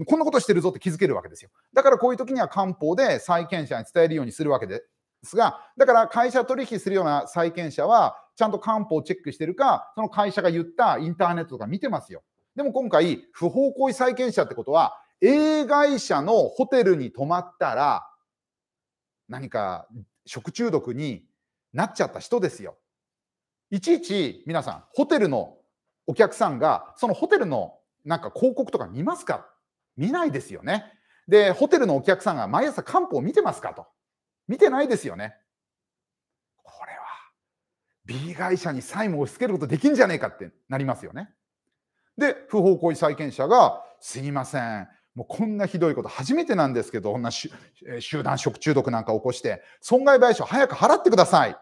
こんなことしてるぞって気づけるわけですよ。だからこういう時には漢方で債権者に伝えるようにするわけですが、だから会社取引するような債権者は、ちゃんと漢方をチェックしてるか、その会社が言ったインターネットとか見てますよ。でも今回、不法行為債権者ってことは、A 会社のホテルに泊まったら、何か食中毒になっちゃった人ですよ。いちいち皆さん、ホテルのお客さんが、そのホテルのなんか広告とか見ますか見ないですよね。で、ホテルのお客さんが毎朝漢方見てますかと。見てないですよね。これは B 会社に債務を押し付けることできんじゃねえかってなりますよね。で、不法行為債権者が、すいません。もうこんなひどいこと初めてなんですけど、こんな集団食中毒なんか起こして、損害賠償早く払ってください。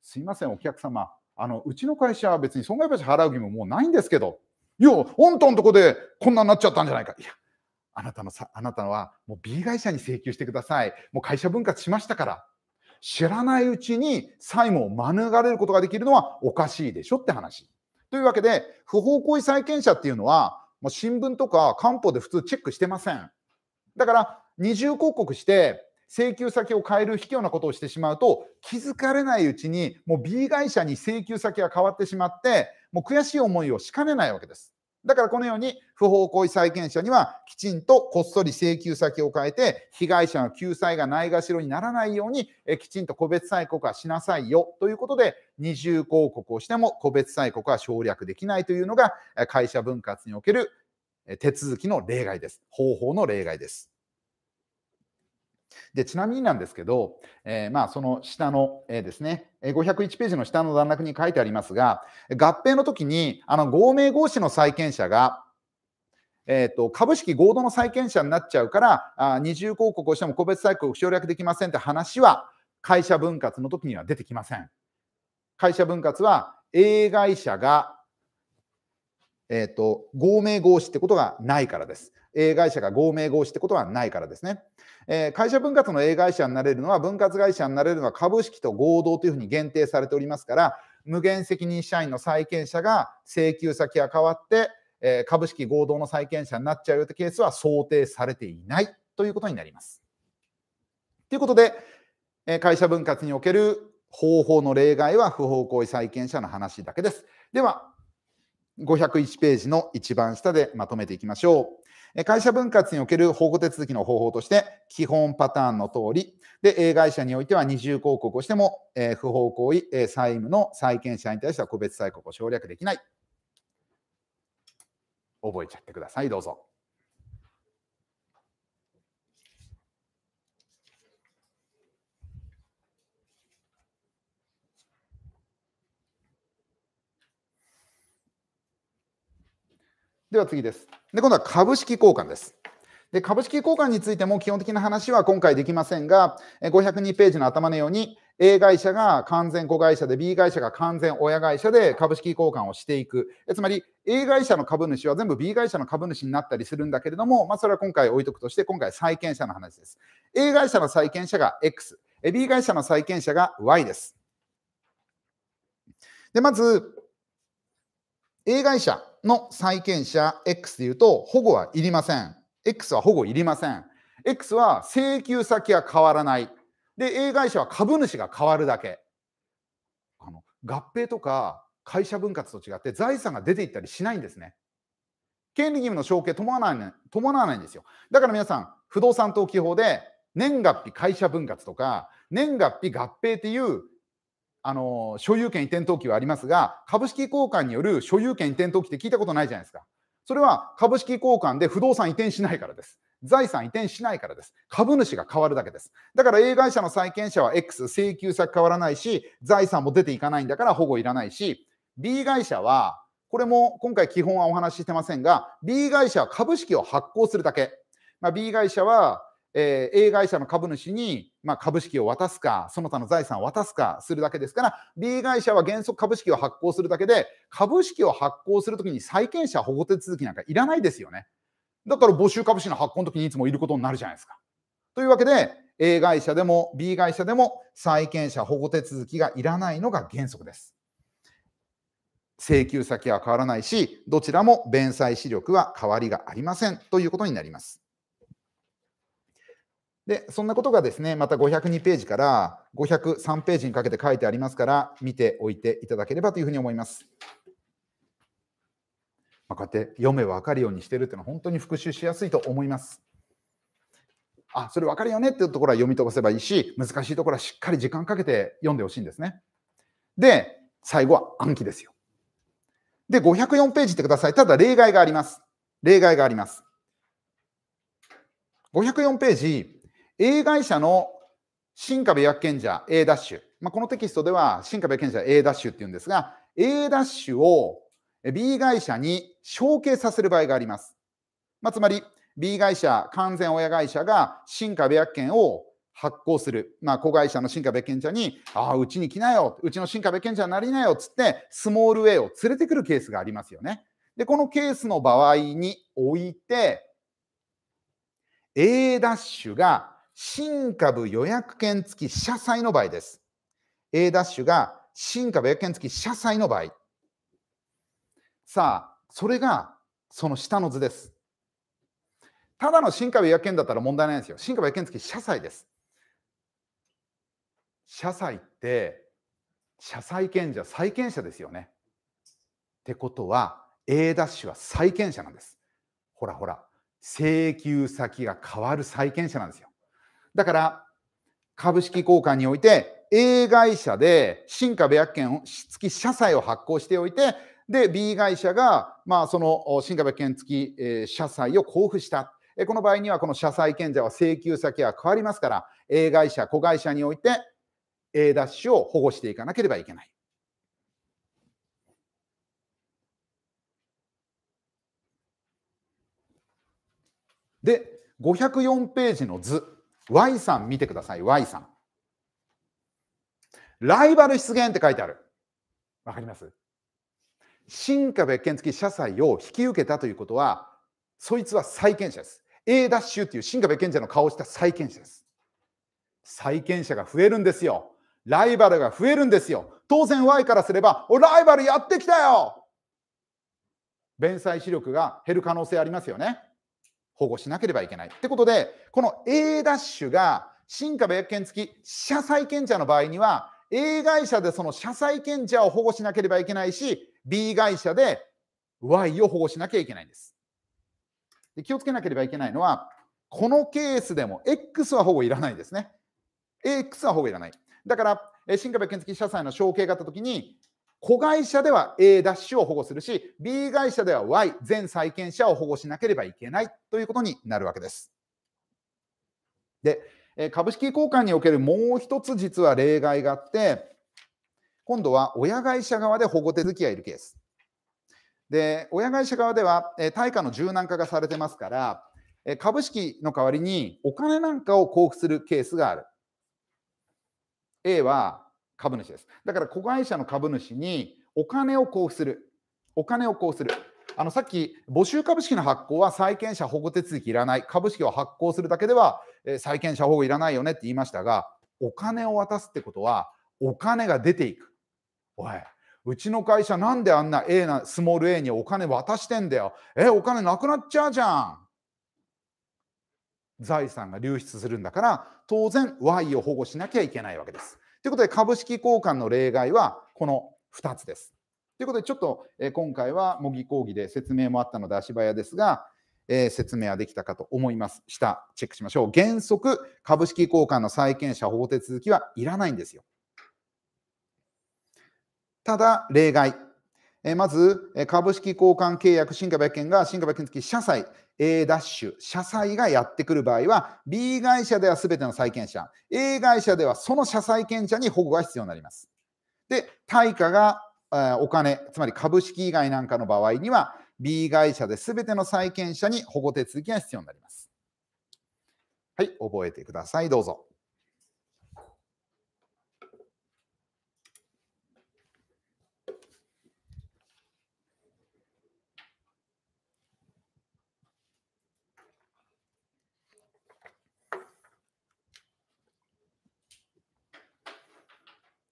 すいません、お客様。あの、うちの会社は別に損害賠償払う義務もうないんですけど、いや、あんたのとこでこんなになっちゃったんじゃないか。いや、あなたのさ、あなたのはもう B 会社に請求してください。もう会社分割しましたから。知らないうちに債務を免れることができるのはおかしいでしょって話。というわけで、不法行為債権者っていうのは、もう新聞とか官報で普通チェックしてません。だから、二重広告して、請求先を変える卑怯なことをしてしまうと、気づかれないうちに、もう B 会社に請求先が変わってしまって、もう悔しい思いをしかねないわけです。だからこのように不法行為債権者にはきちんとこっそり請求先を変えて被害者の救済がないがしろにならないようにえきちんと個別催告はしなさいよということで二重広告をしても個別催告は省略できないというのが会社分割における手続きの例外です。方法の例外です。で、ちなみになんですけど、えー、まあその下の、えー、ですね、501ページの下の段落に書いてありますが、合併の時に、あの、合名合資の債権者が、えーと、株式合同の債権者になっちゃうからあ二重広告をしても個別債抗を省略できませんって話は会社分割の時には出てきません。会社分割は A 会社が、えーと合名合資ってことがないからです。A 会社が合名合資ってことはないからですね。え会社分割の A 会社になれるのは、分割会社になれるのは株式と合同というふうに限定されておりますから、無限責任社員の債権者が請求先が変わって、え株式合同の債権者になっちゃうよってケースは想定されていないということになります。ということで、え会社分割における方法の例外は不法行為債権者の話だけです。では、501ページの一番下でまとめていきましょう。会社分割における保護手続きの方法として、基本パターンの通り、で、A 会社においては二重広告をしても、えー、不法行為、え債務の債権者に対しては個別債告を省略できない。覚えちゃってください、どうぞ。では次です。で、今度は株式交換です。で、株式交換についても基本的な話は今回できませんが、502ページの頭のように、A 会社が完全子会社で B 会社が完全親会社で株式交換をしていく。つまり A 会社の株主は全部 B 会社の株主になったりするんだけれども、まあ、それは今回置いとくとして、今回債権者の話です。A 会社の債権者が X、B 会社の債権者が Y です。で、まず、A 会社。の債権者 X で言うと、保護はいりません。X は保護いりません。X は請求先は変わらない。で、A 会社は株主が変わるだけ。あの合併とか会社分割と違って財産が出ていったりしないんですね。権利義務の承継伴わない伴わないんですよ。だから皆さん、不動産登記法で年月日会社分割とか年月日合併っていうあの所有権移転登記はありますが、株式交換による所有権移転登記って聞いたことないじゃないですか。それは株式交換で不動産移転しないからです。財産移転しないからです。株主が変わるだけです。だから A 会社の債権者は X、請求先変わらないし、財産も出ていかないんだから保護いらないし、B 会社は、これも今回基本はお話ししてませんが、B 会社は株式を発行するだけ。まあ、B 会社はえー、A 会社の株主に、まあ、株式を渡すか、その他の財産を渡すかするだけですから、B 会社は原則株式を発行するだけで、株式を発行するときに債権者保護手続きなんかいらないですよね。だから募集株式の発行のときにいつもいることになるじゃないですか。というわけで、A 会社でも B 会社でも債権者保護手続きがいらないのが原則です。請求先は変わらないし、どちらも弁済資力は変わりがありませんということになります。で、そんなことがですね、また502ページから503ページにかけて書いてありますから、見ておいていただければというふうに思います。まあ、こうやって読めば分かるようにしてるっていうのは本当に復習しやすいと思います。あ、それ分かるよねっていうところは読み飛ばせばいいし、難しいところはしっかり時間かけて読んでほしいんですね。で、最後は暗記ですよ。で、504ページってください。ただ例外があります。例外があります。504ページ、A 会社の新株予約権者 A ダッシュ。まあ、このテキストでは新株予約権者 A ダッシュっていうんですが、A ダッシュを B 会社に承継させる場合があります。まあ、つまり B 会社、完全親会社が新株予約権を発行する。まあ、子会社の新株予約権者に、ああ、うちに来なよ、うちの新株予約権者になりなよ、つって、スモールウェイを連れてくるケースがありますよね。で、このケースの場合において、A ダッシュが新株予約券付き社債の場合です。A ダッシュが新株予約券付き社債の場合。さあ、それがその下の図です。ただの新株予約券だったら問題ないんですよ。新株予約券付き社債です。社債って、社債権者、債権者ですよね。ってことは、A ダッシュは債権者なんです。ほらほら、請求先が変わる債権者なんですよ。だから、株式交換において、A 会社で新株薬券付き社債を発行しておいて、で、B 会社が、まあ、その新株薬券付き、え社債を交付した。えこの場合には、この社債権者は請求先は変わりますから、A 会社、子会社において A ダッシュを保護していかなければいけない。で、504ページの図。Y さん見てください、Y さん。ライバル出現って書いてある。わかります進化別件付き社債を引き受けたということは、そいつは債権者です。A ダッシュっていう進化別件者の顔をした債権者です。債権者が増えるんですよ。ライバルが増えるんですよ。当然 Y からすれば、おライバルやってきたよ弁済視力が減る可能性ありますよね。保護しなければいけない。ってことで、この A ダッシュが新株薬権付き社債権者の場合には、A 会社でその社債権者を保護しなければいけないし、B 会社で Y を保護しなきゃいけないんです。で気をつけなければいけないのは、このケースでも X は保護いらないですね。AX は保護いらない。だから、新株券付き社債の承継があったときに、子会社では A ダッシュを保護するし、B 会社では Y、全債権者を保護しなければいけないということになるわけです。で、株式交換におけるもう一つ実は例外があって、今度は親会社側で保護手続きがいるケース。で、親会社側では対価の柔軟化がされてますから、株式の代わりにお金なんかを交付するケースがある。A は株主です。だから子会社の株主にお金を交付する。お金を交付する。あのさっき募集株式の発行は債権者保護手続きいらない株式を発行するだけでは、え債権者保護いらないよねって言いましたがお金を渡すってことはお金が出ていく。おいうちの会社なんであんな A なスモール A にお金渡してんだよ。えお金なくなっちゃうじゃん。財産が流出するんだから当然 Y を保護しなきゃいけないわけです。ということで、株式交換の例外はこの2つです。ということで、ちょっと今回は模擬講義で説明もあったので足早ですが、えー、説明はできたかと思います。下、チェックしましょう。原則、株式交換の債権者法手続きはいらないんですよ。ただ、例外。えまず、株式交換契約、新株1件が、新株1件付き社債、A ダッシュ、社債がやってくる場合は、B 会社ではすべての債権者、A 会社ではその社債権者に保護が必要になります。で、対価がお金、つまり株式以外なんかの場合には、B 会社ですべての債権者に保護手続きが必要になります。はい、覚えてください。どうぞ。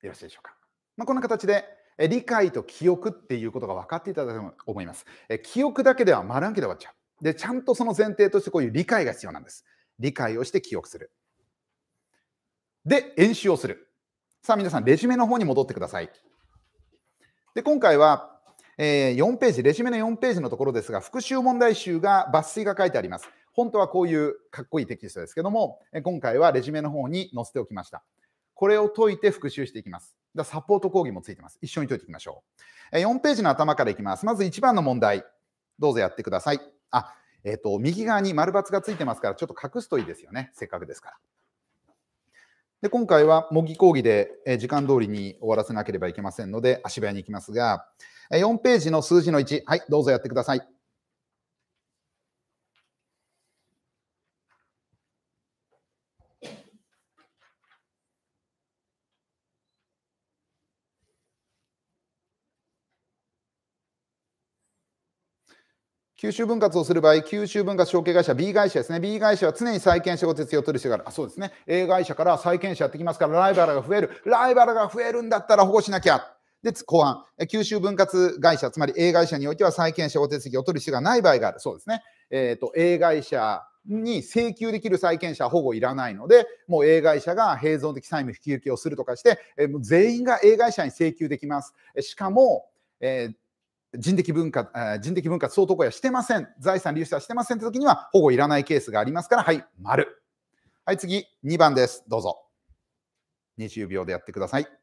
よろしいでしょうか。まあ、こんな形で、理解と記憶っていうことが分かっていただけたと思います。記憶だけでは丸暗記で終わっちゃう。で、ちゃんとその前提としてこういう理解が必要なんです。理解をして記憶する。で、演習をする。さあ皆さん、レジュメの方に戻ってください。で、今回は、えー、4ページ、レジュメの4ページのところですが、復習問題集が抜粋が書いてあります。本当はこういうかっこいいテキストですけども、今回はレジュメの方に載せておきました。これを解いて復習していきます。だサポート講義もついてます。一緒に解いていきましょう。4ページの頭からいきます。まず1番の問題、どうぞやってください。あ、えっ、ー、と、右側に丸×がついてますから、ちょっと隠すといいですよね。せっかくですから。で、今回は模擬講義で時間通りに終わらせなければいけませんので、足早に行きますが、4ページの数字の1、はい、どうぞやってください。吸収分割をする場合、吸収分割承継会社 B 会社ですね。B 会社は常に債権者を絶を取る要がある。あ、そうですね。A 会社から債権者やってきますから、ライバルが増える。ライバルが増えるんだったら保護しなきゃ。で、後半、吸収分割会社、つまり A 会社においては債権者を手続きを取る必要がない場合がある。そうですね。えっ、ー、と、A 会社に請求できる債権者は保護いらないので、もう A 会社が併存的債務引き受けをするとかして、えー、全員が A 会社に請求できます。しかも、えー人的分割、人的分割相当雇用してません。財産流出はしてませんって時には保護いらないケースがありますから、はい、丸。はい、次、2番です。どうぞ。20秒でやってください。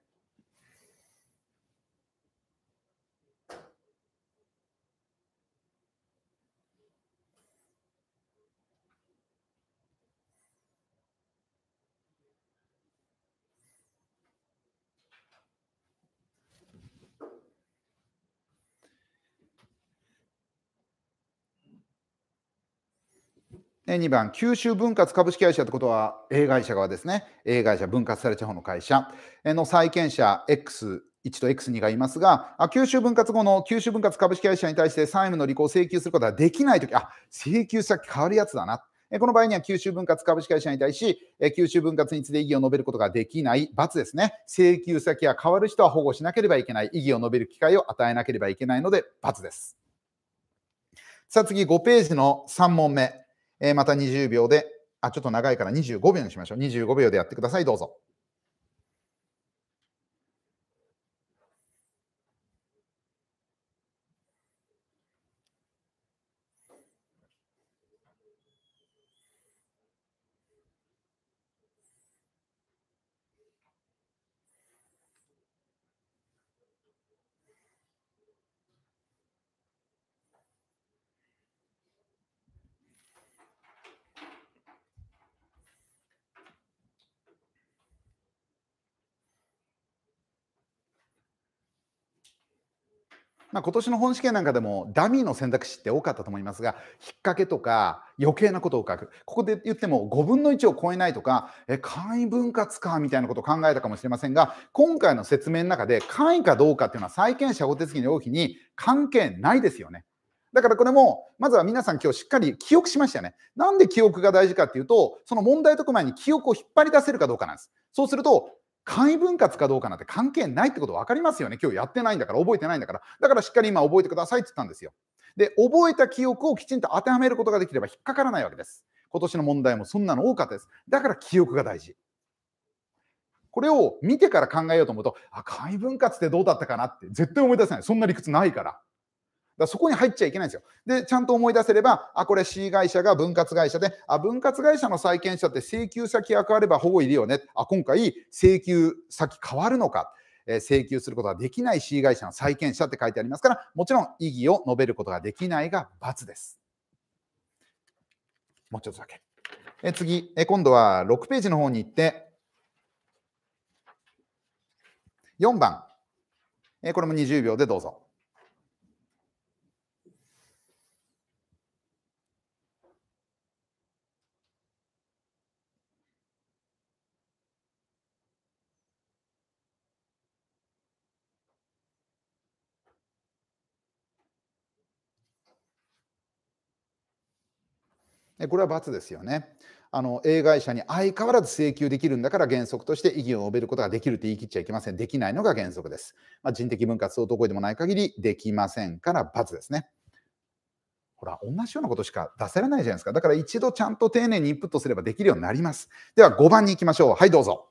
2番、九州分割株式会社ってことは、A 会社側ですね。A 会社、分割された方の会社の債権者 X1 と X2 がいますが、九州分割後の九州分割株式会社に対して債務の履行を請求することができないとき、あ、請求先変わるやつだな。この場合には九州分割株式会社に対し、九州分割について異議を述べることができない、罰ですね、請求先が変わる人は保護しなければいけない、異議を述べる機会を与えなければいけないので、罰です。さあ次、5ページの3問目。えー、また20秒で、あ、ちょっと長いから25秒にしましょう。25秒でやってください。どうぞ。まあ、今年の本試験なんかでもダミーの選択肢って多かったと思いますが引っ掛けとか余計なことを書くここで言っても5分の1を超えないとかえ簡易分割かみたいなことを考えたかもしれませんが今回の説明の中で簡易かどうかっていうのは債権者法手続きの要否に関係ないですよね。だからこれも、まずは皆さん今日しっかり記憶しましたよね。なんで記憶が大事かっていうと、その問題解く前に記憶を引っ張り出せるかどうかなんです。そうすると、簡易分割かどうかなんて関係ないってこと分かりますよね。今日やってないんだから、覚えてないんだから。だからしっかり今覚えてくださいって言ったんですよ。で、覚えた記憶をきちんと当てはめることができれば引っかからないわけです。今年の問題もそんなの多かったです。だから記憶が大事。これを見てから考えようと思うと、あ、簡易分割ってどうだったかなって絶対思い出せない。そんな理屈ないから。だそこに入っちゃいけないんですよ。で、ちゃんと思い出せれば、あ、これ C 会社が分割会社で、あ、分割会社の債権者って請求先が変われば保護いるよね。あ、今回請求先変わるのか。え請求することができない C 会社の債権者って書いてありますから、もちろん異議を述べることができないが×です。もうちょっとだけ。え次、え今度は6ページの方に行って、4番、えこれも20秒でどうぞ。これは罰ですよね。あの A 会社に相変わらず請求できるんだから原則として意義を述べることができると言い切っちゃいけません。できないのが原則です。まあ、人的分割相当行為でもない限りできませんから罰ですね。ほら、同じようなことしか出せれないじゃないですか。だから一度ちゃんと丁寧にインプットすればできるようになります。では5番に行きましょう。はい、どうぞ。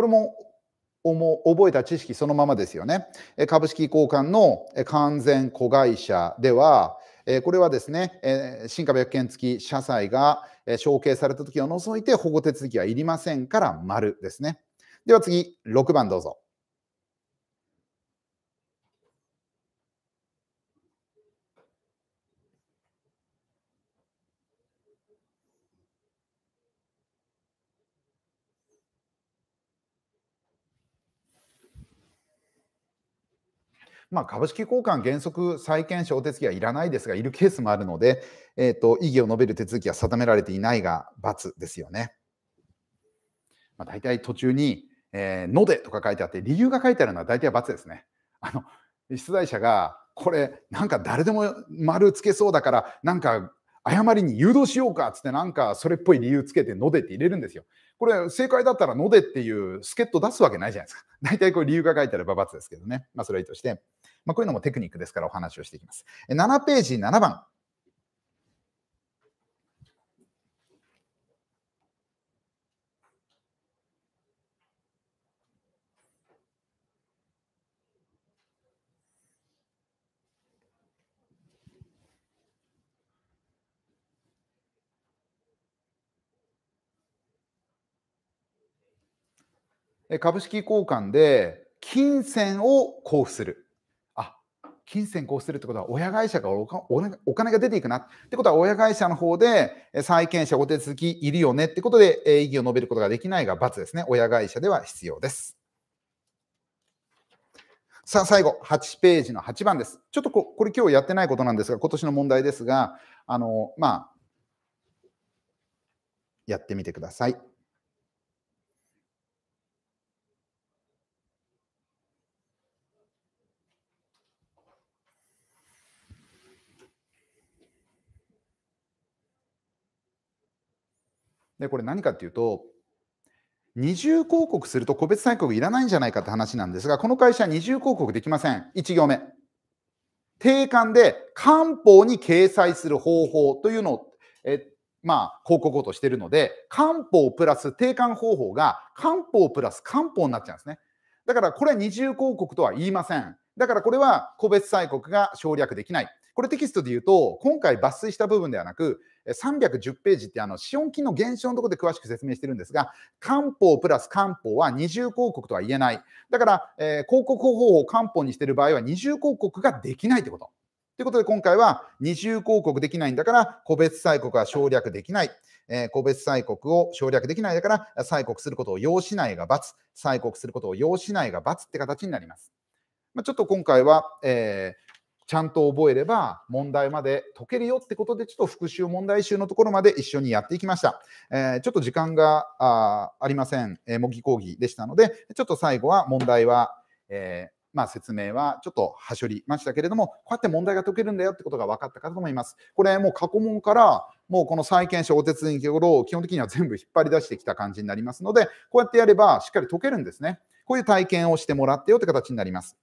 これも覚えた知識そのままですよね。株式交換の完全子会社では、これはですね、新株薬券付き社債が承継された時を除いて保護手続きはいりませんから、丸ですね。では次、6番どうぞ。まあ、株式交換原則債権証手続きはいらないですが、いるケースもあるので、えーと、異議を述べる手続きは定められていないが、×ですよね。まあ、大体途中に、えー、のでとか書いてあって、理由が書いてあるのは大体は×ですね。あの出題者が、これ、なんか誰でも丸つけそうだから、なんか誤りに誘導しようかっつって、なんかそれっぽい理由つけて、のでって入れるんですよ。これ、正解だったら、のでっていう助っ人出すわけないじゃないですか。大体これ理由が書いてあれば×ですけどね。まあ、それはいいとして。まあ、こういうのもテクニックですからお話をしていきます。7ページ7番。株式交換で金銭を交付する。金銭こうするってことは、親会社がお金が出ていくなってことは、親会社の方で債権者お手続きいるよねってことで、異議を述べることができないが罰ですね。親会社では必要です。さあ、最後、8ページの8番です。ちょっとここれ今日やってないことなんですが、今年の問題ですが、あの、まあ、やってみてください。で、これ何かっていうと、二重広告すると個別対告いらないんじゃないかって話なんですが、この会社は二重広告できません。1行目。定款で官報に掲載する方法というのを、えまあ、広告をとしているので、官報プラス定款方法が官報プラス官報になっちゃうんですね。だからこれは二重広告とは言いません。だからこれは個別催告が省略できない。これテキストで言うと、今回抜粋した部分ではなく、310ページってあの資本金の減少のところで詳しく説明してるんですが官報プラス官報は二重広告とは言えないだから、えー、広告方法を官報にしてる場合は二重広告ができないってこと。ということで今回は二重広告できないんだから個別催告は省略できない、えー、個別催告を省略できないだから催告することを要しないが×催告することを要しないが×って形になります。まあ、ちょっと今回は、えー、ちゃんと覚えれば問題まで解けるよってことで、ちょっと復習問題集のところまで一緒にやっていきました。えー、ちょっと時間があありません、えー、模擬講義でしたので、ちょっと最後は問題は、えー、まあ、説明はちょっとはしょりましたけれども、こうやって問題が解けるんだよってことが分かったかと思います。これもう過去問からもうこの債権者、お手続ろを基本的には全部引っ張り出してきた感じになりますので、こうやってやればしっかり解けるんですね。こういう体験をしてもらってよって形になります。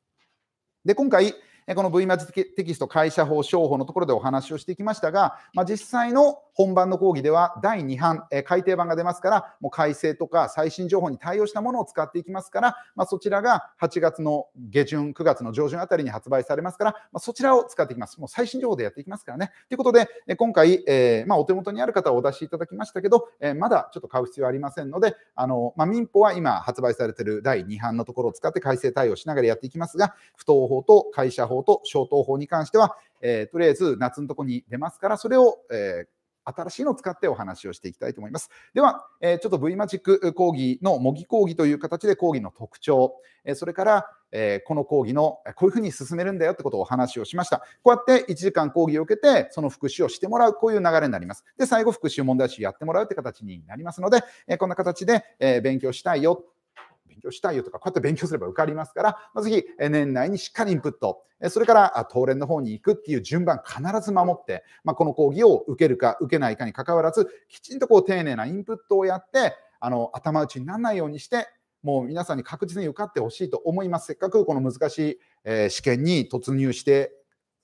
で、今回、この VMAX テキスト会社法、商法のところでお話をしてきましたが、まあ、実際の本番の講義では第2版、え改訂版が出ますから、もう改正とか最新情報に対応したものを使っていきますから、まあ、そちらが8月の下旬、9月の上旬あたりに発売されますから、まあ、そちらを使っていきます。もう最新情報でやっていきますからね。ということで、え今回、えー、まあ、お手元にある方はお出しいただきましたけど、えー、まだちょっと買う必要はありませんので、あのま民法は今発売されている第2版のところを使って改正対応しながらやっていきますが、不当法と会社法と消灯法に関しては、えー、とりあえず夏のとこに出ますから、それを、えー新しいのを使ってお話をしていきたいと思います。では、えー、ちょっと V マジック講義の模擬講義という形で講義の特徴、えー、それから、えー、この講義のこういうふうに進めるんだよってことをお話をしました。こうやって1時間講義を受けて、その復習をしてもらう、こういう流れになります。で、最後、復習問題集やってもらうって形になりますので、えこんな形で、え勉強したいよ勉強したいよとか、こうやって勉強すれば受かりますから、まあ、ぜひ年内にしっかりインプット、それから当連の方に行くっていう順番必ず守って、まあ、この講義を受けるか受けないかにかかわらず、きちんとこう丁寧なインプットをやって、あの頭打ちにならないようにして、もう皆さんに確実に受かってほしいと思います。せっかくこの難しい、え試験に突入して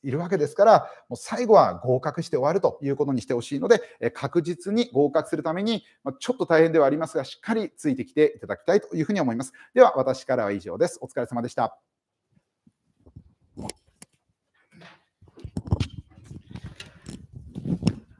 いるわけですから、もう最後は合格して終わるということにしてほしいので、確実に合格するために、ちょっと大変ではありますが、しっかりついてきていただきたいというふうに思います。では、私からは以上です。お疲れ様でした。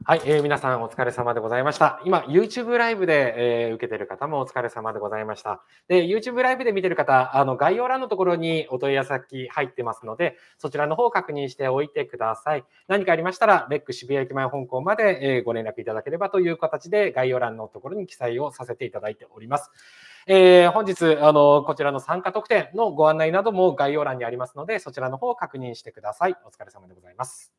はい、えー、皆さんお疲れ様でございました。今、YouTube ライブで、えー、受けてる方もお疲れ様でございました。で、YouTube ライブで見てる方、あの、概要欄のところにお問い合わせ先入ってますので、そちらの方を確認しておいてください。何かありましたら、レック渋谷駅前本校まで、えー、ご連絡いただければという形で、概要欄のところに記載をさせていただいております。えー、本日あの、こちらの参加特典のご案内なども概要欄にありますので、そちらの方を確認してください。お疲れ様でございます。